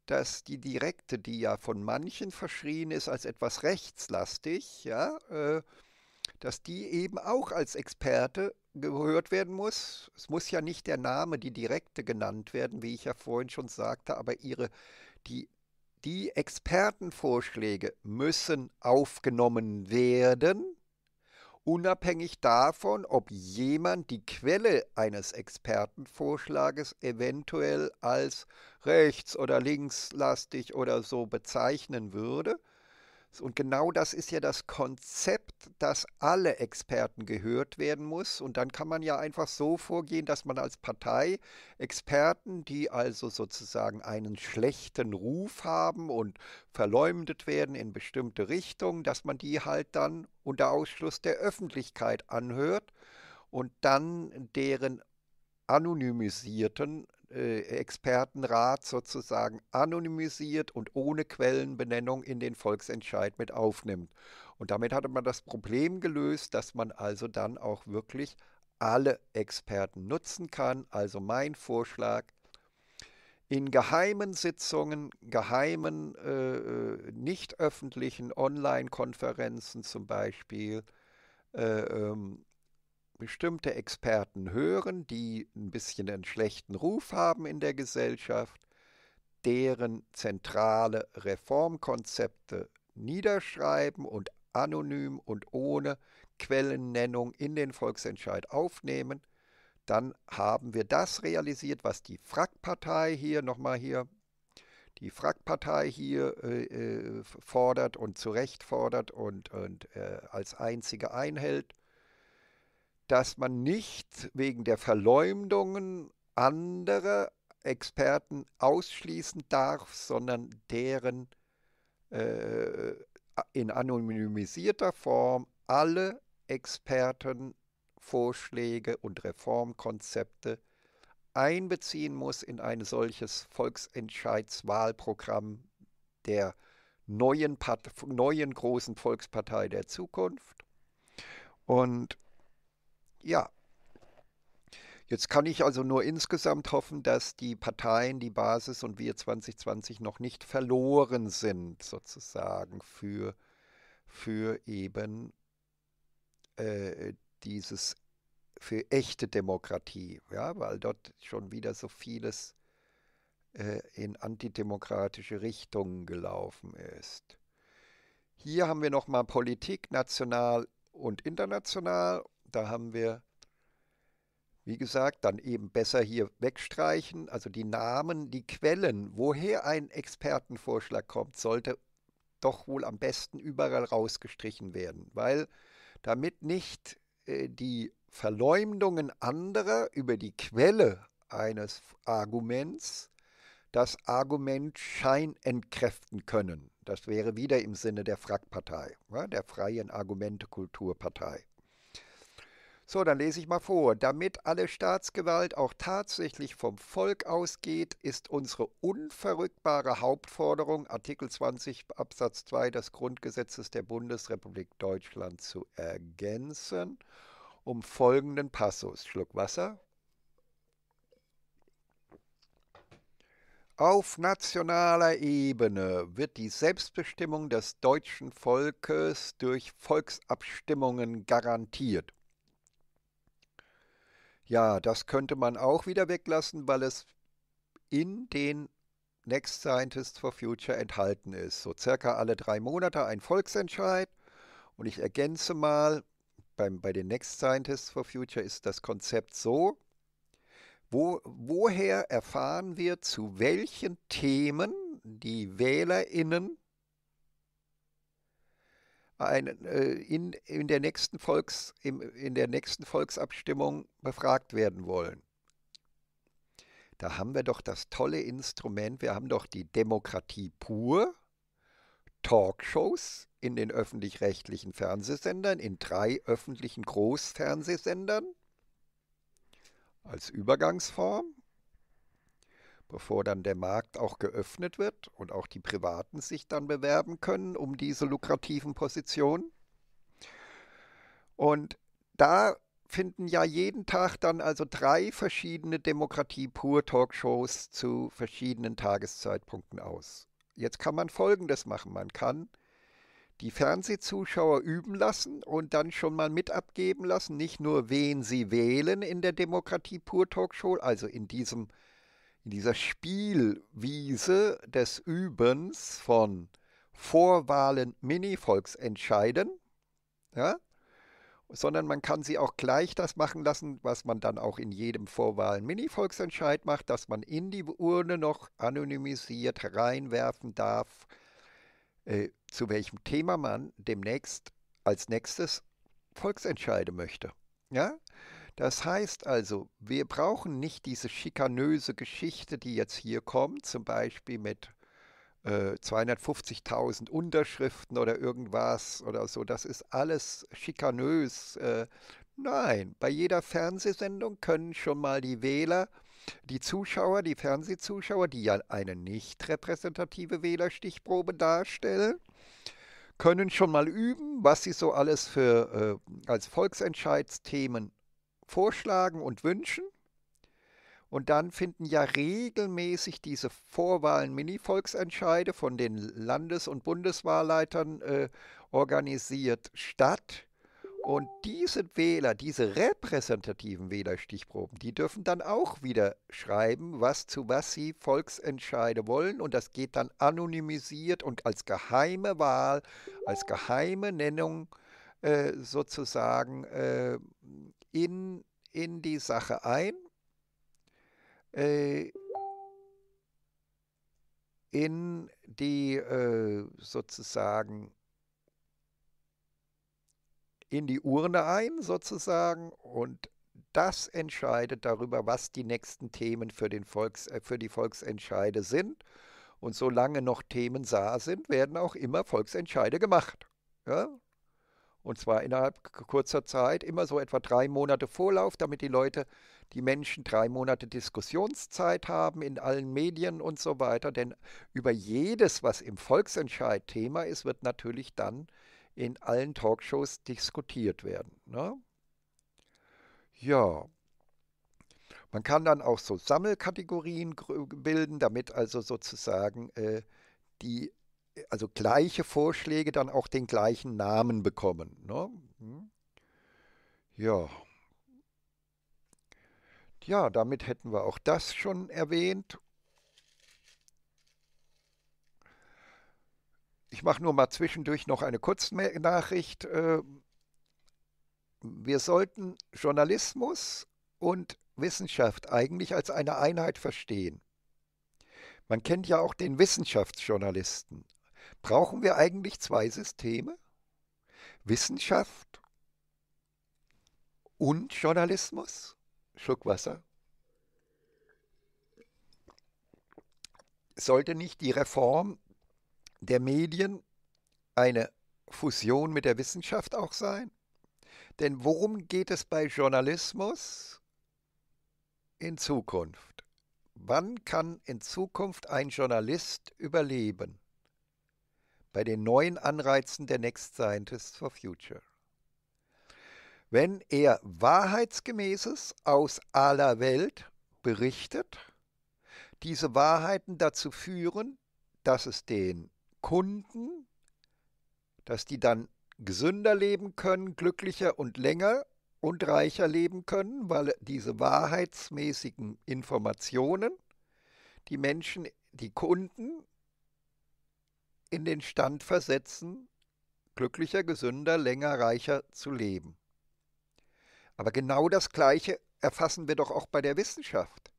[SPEAKER 1] dass die direkte, die ja von manchen verschrien ist als etwas rechtslastig, ja, äh, dass die eben auch als Experte gehört werden muss. Es muss ja nicht der Name, die direkte genannt werden, wie ich ja vorhin schon sagte, aber ihre, die, die Expertenvorschläge müssen aufgenommen werden, unabhängig davon, ob jemand die Quelle eines Expertenvorschlages eventuell als rechts oder linkslastig oder so bezeichnen würde. Und genau das ist ja das Konzept, dass alle Experten gehört werden muss. Und dann kann man ja einfach so vorgehen, dass man als Partei Experten, die also sozusagen einen schlechten Ruf haben und verleumdet werden in bestimmte Richtungen, dass man die halt dann unter Ausschluss der Öffentlichkeit anhört und dann deren anonymisierten äh, Expertenrat sozusagen anonymisiert und ohne Quellenbenennung in den Volksentscheid mit aufnimmt. Und damit hatte man das Problem gelöst, dass man also dann auch wirklich alle Experten nutzen kann. Also mein Vorschlag, in geheimen Sitzungen, geheimen, äh, äh nicht öffentlichen Online-Konferenzen zum Beispiel, äh, ähm, bestimmte Experten hören, die ein bisschen einen schlechten Ruf haben in der Gesellschaft, deren zentrale Reformkonzepte niederschreiben und anonym und ohne Quellennennung in den Volksentscheid aufnehmen, dann haben wir das realisiert, was die Frackpartei hier nochmal hier, die Frackpartei hier äh, äh fordert und zu Recht fordert und, und äh, als einzige einhält dass man nicht wegen der Verleumdungen anderer Experten ausschließen darf, sondern deren äh, in anonymisierter Form alle Expertenvorschläge und Reformkonzepte einbeziehen muss in ein solches Volksentscheidswahlprogramm der neuen, neuen großen Volkspartei der Zukunft. Und ja. Jetzt kann ich also nur insgesamt hoffen, dass die Parteien, die Basis und wir 2020 noch nicht verloren sind, sozusagen, für, für eben äh, dieses, für echte Demokratie, ja, weil dort schon wieder so vieles äh, in antidemokratische Richtungen gelaufen ist. Hier haben wir nochmal Politik national und international da haben wir, wie gesagt, dann eben besser hier wegstreichen. Also die Namen, die Quellen, woher ein Expertenvorschlag kommt, sollte doch wohl am besten überall rausgestrichen werden, weil damit nicht äh, die Verleumdungen anderer über die Quelle eines Arguments das Argument Schein entkräften können. Das wäre wieder im Sinne der FRAG-Partei, ne, der Freien Argumentekulturpartei. So, dann lese ich mal vor. Damit alle Staatsgewalt auch tatsächlich vom Volk ausgeht, ist unsere unverrückbare Hauptforderung, Artikel 20 Absatz 2 des Grundgesetzes der Bundesrepublik Deutschland zu ergänzen, um folgenden Passus. Schluck Wasser. Auf nationaler Ebene wird die Selbstbestimmung des deutschen Volkes durch Volksabstimmungen garantiert ja, das könnte man auch wieder weglassen, weil es in den Next Scientists for Future enthalten ist. So circa alle drei Monate ein Volksentscheid. Und ich ergänze mal, beim, bei den Next Scientists for Future ist das Konzept so, wo, woher erfahren wir, zu welchen Themen die Wählerinnen ein, äh, in, in, der nächsten Volks, im, in der nächsten Volksabstimmung befragt werden wollen. Da haben wir doch das tolle Instrument, wir haben doch die Demokratie pur, Talkshows in den öffentlich-rechtlichen Fernsehsendern, in drei öffentlichen Großfernsehsendern als Übergangsform bevor dann der Markt auch geöffnet wird und auch die Privaten sich dann bewerben können um diese lukrativen Positionen. Und da finden ja jeden Tag dann also drei verschiedene Demokratie pur Talkshows zu verschiedenen Tageszeitpunkten aus. Jetzt kann man Folgendes machen. Man kann die Fernsehzuschauer üben lassen und dann schon mal mit abgeben lassen, nicht nur wen sie wählen in der Demokratie pur Talkshow, also in diesem in dieser Spielwiese des Übens von Vorwahlen, Mini-Volksentscheiden, ja, sondern man kann sie auch gleich das machen lassen, was man dann auch in jedem Vorwahlen Mini-Volksentscheid macht, dass man in die Urne noch anonymisiert reinwerfen darf, äh, zu welchem Thema man demnächst als nächstes Volksentscheide möchte. Ja? Das heißt also, wir brauchen nicht diese schikanöse Geschichte, die jetzt hier kommt, zum Beispiel mit äh, 250.000 Unterschriften oder irgendwas oder so. Das ist alles schikanös. Äh, nein, bei jeder Fernsehsendung können schon mal die Wähler die Zuschauer, die Fernsehzuschauer, die ja eine nicht repräsentative Wählerstichprobe darstellen, können schon mal üben, was sie so alles für äh, als Volksentscheidsthemen vorschlagen und wünschen. Und dann finden ja regelmäßig diese Vorwahlen Mini-Volksentscheide von den Landes- und Bundeswahlleitern äh, organisiert statt. Und diese Wähler, diese repräsentativen Wählerstichproben, die dürfen dann auch wieder schreiben, was zu was sie Volksentscheide wollen. Und das geht dann anonymisiert und als geheime Wahl, als geheime Nennung äh, sozusagen äh, in, in die Sache ein. Äh, in die äh, sozusagen in die Urne ein sozusagen und das entscheidet darüber, was die nächsten Themen für, den Volks, äh, für die Volksentscheide sind. Und solange noch Themen sah sind, werden auch immer Volksentscheide gemacht. Ja? Und zwar innerhalb kurzer Zeit, immer so etwa drei Monate Vorlauf, damit die Leute, die Menschen drei Monate Diskussionszeit haben in allen Medien und so weiter. Denn über jedes, was im Volksentscheid Thema ist, wird natürlich dann in allen Talkshows diskutiert werden. Ne? Ja. Man kann dann auch so Sammelkategorien bilden, damit also sozusagen äh, die also gleiche Vorschläge dann auch den gleichen Namen bekommen. Ne? Hm? Ja. Ja, damit hätten wir auch das schon erwähnt. Ich mache nur mal zwischendurch noch eine Kurznachricht. Äh, wir sollten Journalismus und Wissenschaft eigentlich als eine Einheit verstehen. Man kennt ja auch den Wissenschaftsjournalisten Brauchen wir eigentlich zwei Systeme? Wissenschaft und Journalismus? Schluck Wasser. Sollte nicht die Reform der Medien eine Fusion mit der Wissenschaft auch sein? Denn worum geht es bei Journalismus in Zukunft? Wann kann in Zukunft ein Journalist überleben? bei den neuen Anreizen der Next Scientists for Future. Wenn er Wahrheitsgemäßes aus aller Welt berichtet, diese Wahrheiten dazu führen, dass es den Kunden, dass die dann gesünder leben können, glücklicher und länger und reicher leben können, weil diese wahrheitsmäßigen Informationen die Menschen, die Kunden in den Stand versetzen, glücklicher, gesünder, länger, reicher zu leben. Aber genau das Gleiche erfassen wir doch auch bei der Wissenschaft.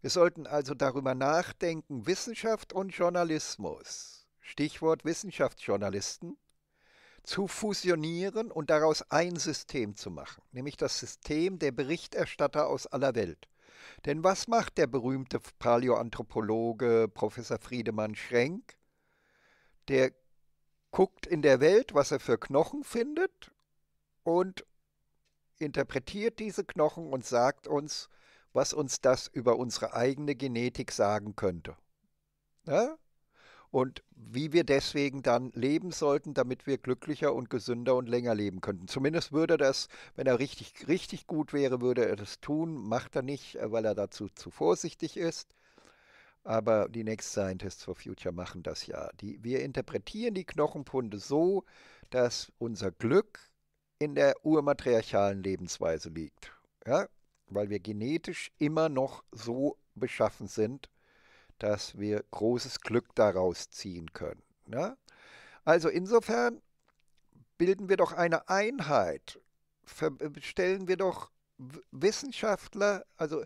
[SPEAKER 1] Wir sollten also darüber nachdenken, Wissenschaft und Journalismus, Stichwort Wissenschaftsjournalisten, zu fusionieren und daraus ein System zu machen, nämlich das System der Berichterstatter aus aller Welt. Denn was macht der berühmte Paläoanthropologe Professor Friedemann Schrenk? der guckt in der Welt, was er für Knochen findet und interpretiert diese Knochen und sagt uns, was uns das über unsere eigene Genetik sagen könnte. Ja? Und wie wir deswegen dann leben sollten, damit wir glücklicher und gesünder und länger leben könnten. Zumindest würde das, wenn er richtig, richtig gut wäre, würde er das tun, macht er nicht, weil er dazu zu vorsichtig ist aber die Next Scientists for Future machen das ja. Die, wir interpretieren die Knochenfunde so, dass unser Glück in der urmatriarchalen Lebensweise liegt. Ja? Weil wir genetisch immer noch so beschaffen sind, dass wir großes Glück daraus ziehen können. Ja? Also insofern bilden wir doch eine Einheit, äh, stellen wir doch Wissenschaftler, also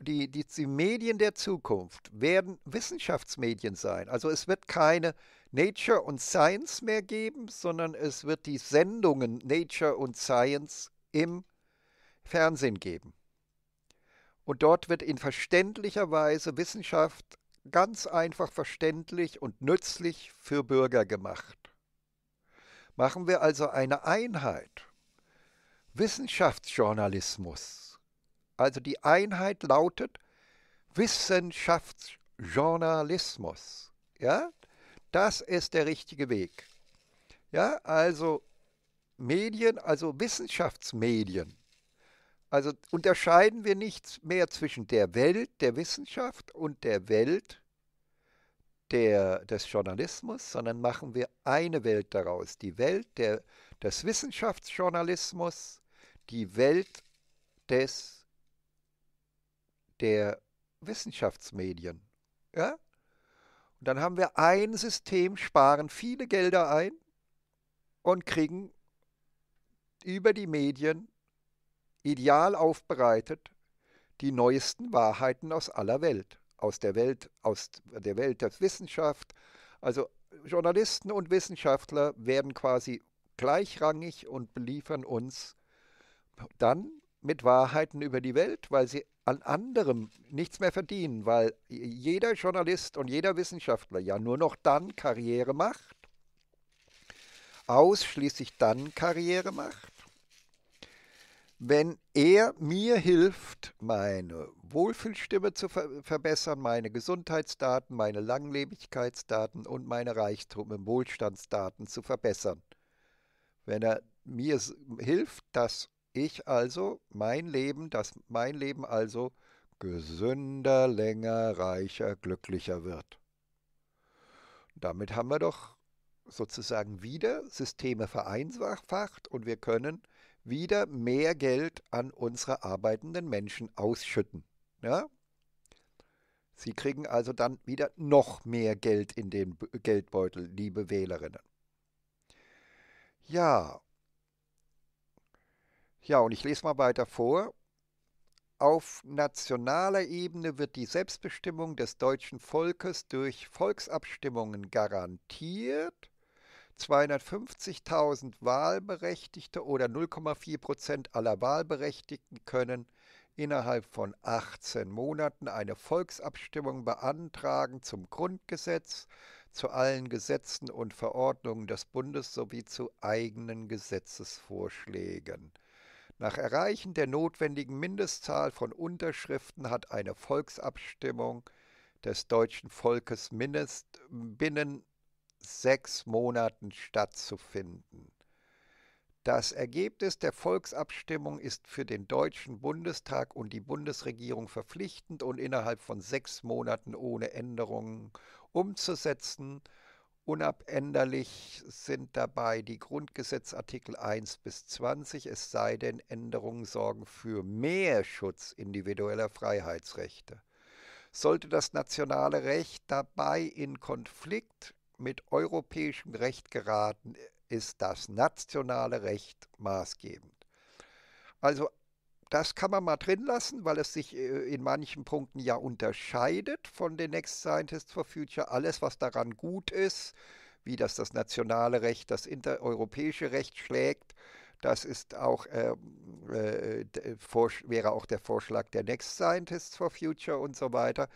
[SPEAKER 1] die, die, die Medien der Zukunft werden Wissenschaftsmedien sein. Also es wird keine Nature und Science mehr geben, sondern es wird die Sendungen Nature und Science im Fernsehen geben. Und dort wird in verständlicher Weise Wissenschaft ganz einfach verständlich und nützlich für Bürger gemacht. Machen wir also eine Einheit. Wissenschaftsjournalismus also die Einheit lautet Wissenschaftsjournalismus. Ja, das ist der richtige Weg. Ja, also Medien, also Wissenschaftsmedien. Also unterscheiden wir nichts mehr zwischen der Welt der Wissenschaft und der Welt der, des Journalismus, sondern machen wir eine Welt daraus. Die Welt der, des Wissenschaftsjournalismus, die Welt des Journalismus der Wissenschaftsmedien. Ja? Und dann haben wir ein System, sparen viele Gelder ein und kriegen über die Medien ideal aufbereitet die neuesten Wahrheiten aus aller Welt, aus der Welt, aus der Welt der Wissenschaft. Also Journalisten und Wissenschaftler werden quasi gleichrangig und beliefern uns dann mit Wahrheiten über die Welt, weil sie an anderem nichts mehr verdienen, weil jeder Journalist und jeder Wissenschaftler ja nur noch dann Karriere macht, ausschließlich dann Karriere macht, wenn er mir hilft, meine Wohlfühlstimme zu ver verbessern, meine Gesundheitsdaten, meine Langlebigkeitsdaten und meine Reichtum- und Wohlstandsdaten zu verbessern. Wenn er mir hilft, das ich also mein Leben, dass mein Leben also gesünder, länger, reicher, glücklicher wird. Damit haben wir doch sozusagen wieder Systeme vereinfacht und wir können wieder mehr Geld an unsere arbeitenden Menschen ausschütten. Ja? Sie kriegen also dann wieder noch mehr Geld in den Geldbeutel, liebe Wählerinnen. Ja, ja, und ich lese mal weiter vor. Auf nationaler Ebene wird die Selbstbestimmung des deutschen Volkes durch Volksabstimmungen garantiert. 250.000 Wahlberechtigte oder 0,4 Prozent aller Wahlberechtigten können innerhalb von 18 Monaten eine Volksabstimmung beantragen zum Grundgesetz, zu allen Gesetzen und Verordnungen des Bundes sowie zu eigenen Gesetzesvorschlägen. Nach Erreichen der notwendigen Mindestzahl von Unterschriften hat eine Volksabstimmung des deutschen Volkes mindestens binnen sechs Monaten stattzufinden. Das Ergebnis der Volksabstimmung ist für den Deutschen Bundestag und die Bundesregierung verpflichtend und innerhalb von sechs Monaten ohne Änderungen umzusetzen Unabänderlich sind dabei die Grundgesetzartikel 1 bis 20, es sei denn, Änderungen sorgen für mehr Schutz individueller Freiheitsrechte. Sollte das nationale Recht dabei in Konflikt mit europäischem Recht geraten, ist das nationale Recht maßgebend. Also das kann man mal drin lassen, weil es sich äh, in manchen Punkten ja unterscheidet von den Next Scientists for Future. Alles, was daran gut ist, wie das das nationale Recht, das europäische Recht schlägt, das ist auch, ähm, äh, äh, wäre auch der Vorschlag der Next Scientists for Future und so weiter.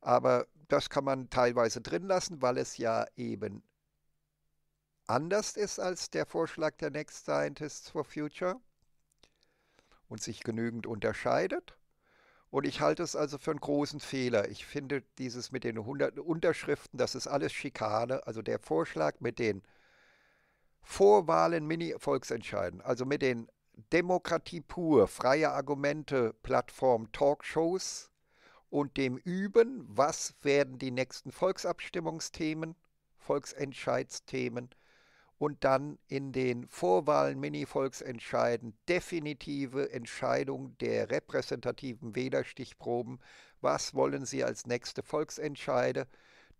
[SPEAKER 1] Aber das kann man teilweise drin lassen, weil es ja eben anders ist als der Vorschlag der Next Scientists for Future und sich genügend unterscheidet. Und ich halte es also für einen großen Fehler. Ich finde dieses mit den 100 Unterschriften, das ist alles Schikane. Also der Vorschlag mit den Vorwahlen, Mini-Volksentscheiden, also mit den Demokratie pur, freie Argumente, Plattform, Talkshows und dem Üben, was werden die nächsten Volksabstimmungsthemen, Volksentscheidsthemen, und dann in den Vorwahlen Mini-Volksentscheiden definitive Entscheidung der repräsentativen Wählerstichproben. Was wollen Sie als nächste Volksentscheide?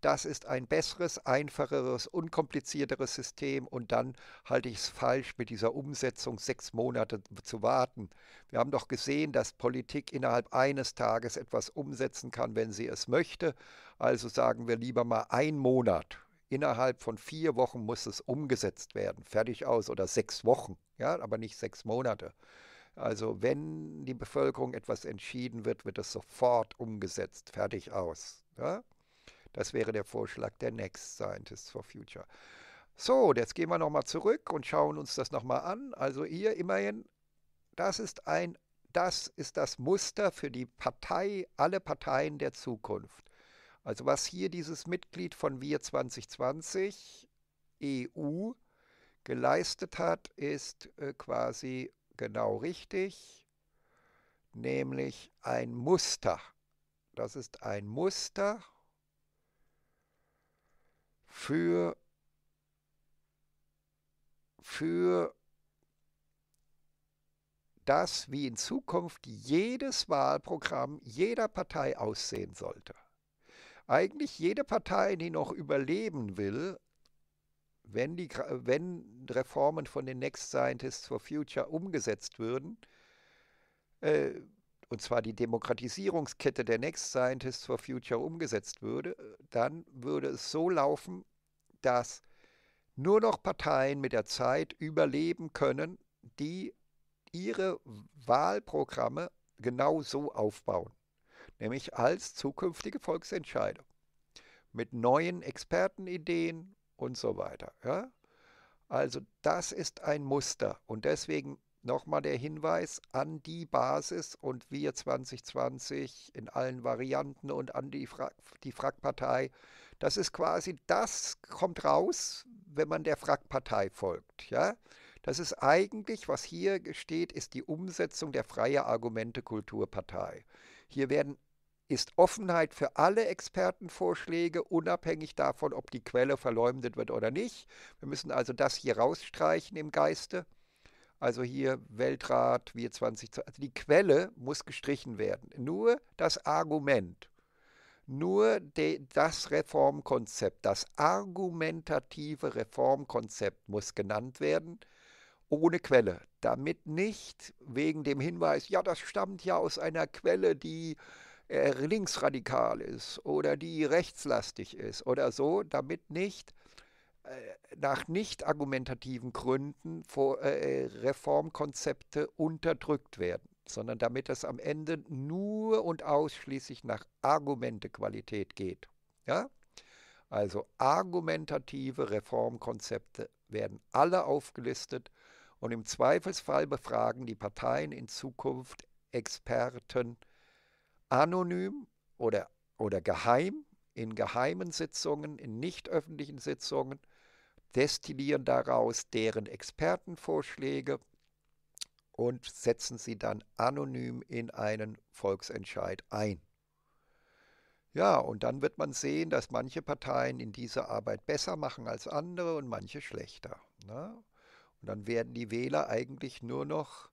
[SPEAKER 1] Das ist ein besseres, einfacheres, unkomplizierteres System und dann halte ich es falsch, mit dieser Umsetzung sechs Monate zu warten. Wir haben doch gesehen, dass Politik innerhalb eines Tages etwas umsetzen kann, wenn sie es möchte. Also sagen wir lieber mal einen Monat innerhalb von vier Wochen muss es umgesetzt werden, fertig aus oder sechs Wochen, ja, aber nicht sechs Monate. Also wenn die Bevölkerung etwas entschieden wird, wird es sofort umgesetzt, fertig aus. Ja? Das wäre der Vorschlag der Next Scientists for Future. So, jetzt gehen wir nochmal zurück und schauen uns das nochmal an. Also hier immerhin, das ist ein, das ist das Muster für die Partei, alle Parteien der Zukunft. Also was hier dieses Mitglied von Wir 2020 EU geleistet hat, ist äh, quasi genau richtig, nämlich ein Muster. Das ist ein Muster für, für das, wie in Zukunft jedes Wahlprogramm jeder Partei aussehen sollte eigentlich jede Partei, die noch überleben will, wenn, die, wenn Reformen von den Next Scientists for Future umgesetzt würden, äh, und zwar die Demokratisierungskette der Next Scientists for Future umgesetzt würde, dann würde es so laufen, dass nur noch Parteien mit der Zeit überleben können, die ihre Wahlprogramme genau so aufbauen nämlich als zukünftige Volksentscheidung mit neuen Expertenideen und so weiter. Ja? Also das ist ein Muster und deswegen nochmal der Hinweis an die Basis und wir 2020 in allen Varianten und an die, Fra die frack Das ist quasi, das kommt raus, wenn man der Frackpartei folgt. Ja? Das ist eigentlich, was hier steht, ist die Umsetzung der Freie Argumente Kulturpartei. Hier werden ist Offenheit für alle Expertenvorschläge, unabhängig davon, ob die Quelle verleumdet wird oder nicht. Wir müssen also das hier rausstreichen im Geiste. Also hier Weltrat, wir 20, also die Quelle muss gestrichen werden. Nur das Argument, nur de, das Reformkonzept, das argumentative Reformkonzept muss genannt werden, ohne Quelle, damit nicht wegen dem Hinweis, ja, das stammt ja aus einer Quelle, die äh, linksradikal ist oder die rechtslastig ist oder so, damit nicht äh, nach nicht argumentativen Gründen vor, äh, äh, Reformkonzepte unterdrückt werden, sondern damit es am Ende nur und ausschließlich nach Argumentequalität geht. Ja? Also argumentative Reformkonzepte werden alle aufgelistet und im Zweifelsfall befragen die Parteien in Zukunft Experten anonym oder, oder geheim in geheimen Sitzungen, in nicht öffentlichen Sitzungen, destillieren daraus deren Expertenvorschläge und setzen sie dann anonym in einen Volksentscheid ein. Ja, und dann wird man sehen, dass manche Parteien in dieser Arbeit besser machen als andere und manche schlechter. Ne? Und dann werden die Wähler eigentlich nur noch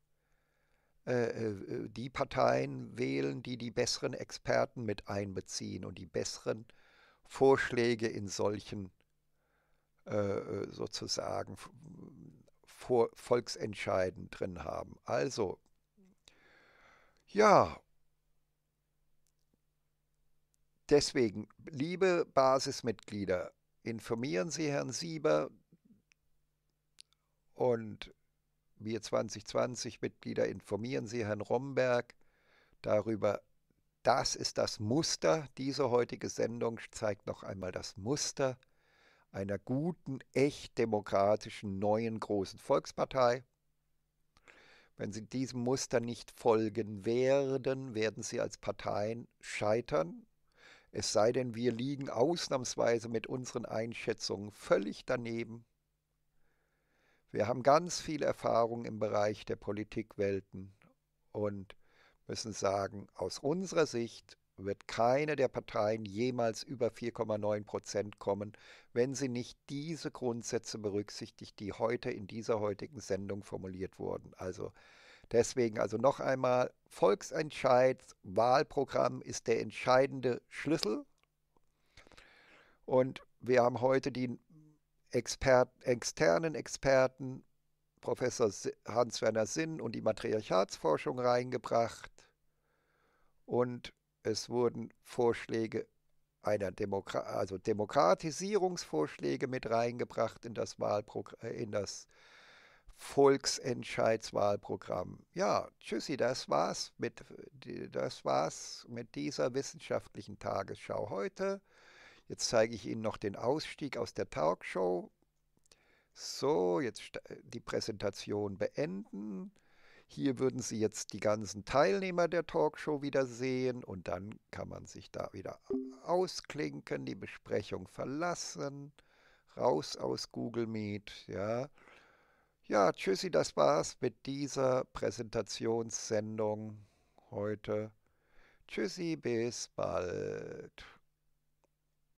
[SPEAKER 1] äh, äh, äh, die Parteien wählen, die die besseren Experten mit einbeziehen und die besseren Vorschläge in solchen sozusagen vor Volksentscheiden drin haben. Also, ja, deswegen, liebe Basismitglieder, informieren Sie Herrn Sieber und wir 2020 Mitglieder informieren Sie Herrn Romberg darüber. Das ist das Muster. Diese heutige Sendung zeigt noch einmal das Muster einer guten, echt demokratischen neuen großen Volkspartei. Wenn Sie diesem Muster nicht folgen werden, werden Sie als Parteien scheitern. Es sei denn, wir liegen ausnahmsweise mit unseren Einschätzungen völlig daneben. Wir haben ganz viel Erfahrung im Bereich der Politikwelten und müssen sagen, aus unserer Sicht wird keine der Parteien jemals über 4,9 Prozent kommen, wenn sie nicht diese Grundsätze berücksichtigt, die heute in dieser heutigen Sendung formuliert wurden. Also deswegen also noch einmal Volksentscheid, Wahlprogramm ist der entscheidende Schlüssel. Und wir haben heute die Expert, externen Experten, Professor Hans-Werner Sinn und die Matriarchatsforschung reingebracht. Und es wurden Vorschläge einer Demokra also Demokratisierungsvorschläge mit reingebracht in das, Wahlprogramm, äh, in das Volksentscheidswahlprogramm. Ja, tschüssi, das war's mit, das war's mit dieser wissenschaftlichen Tagesschau heute. Jetzt zeige ich Ihnen noch den Ausstieg aus der Talkshow. So, jetzt die Präsentation beenden. Hier würden Sie jetzt die ganzen Teilnehmer der Talkshow wieder sehen und dann kann man sich da wieder ausklinken, die Besprechung verlassen, raus aus Google Meet, ja. Ja, tschüssi, das war's mit dieser Präsentationssendung heute. Tschüssi, bis bald.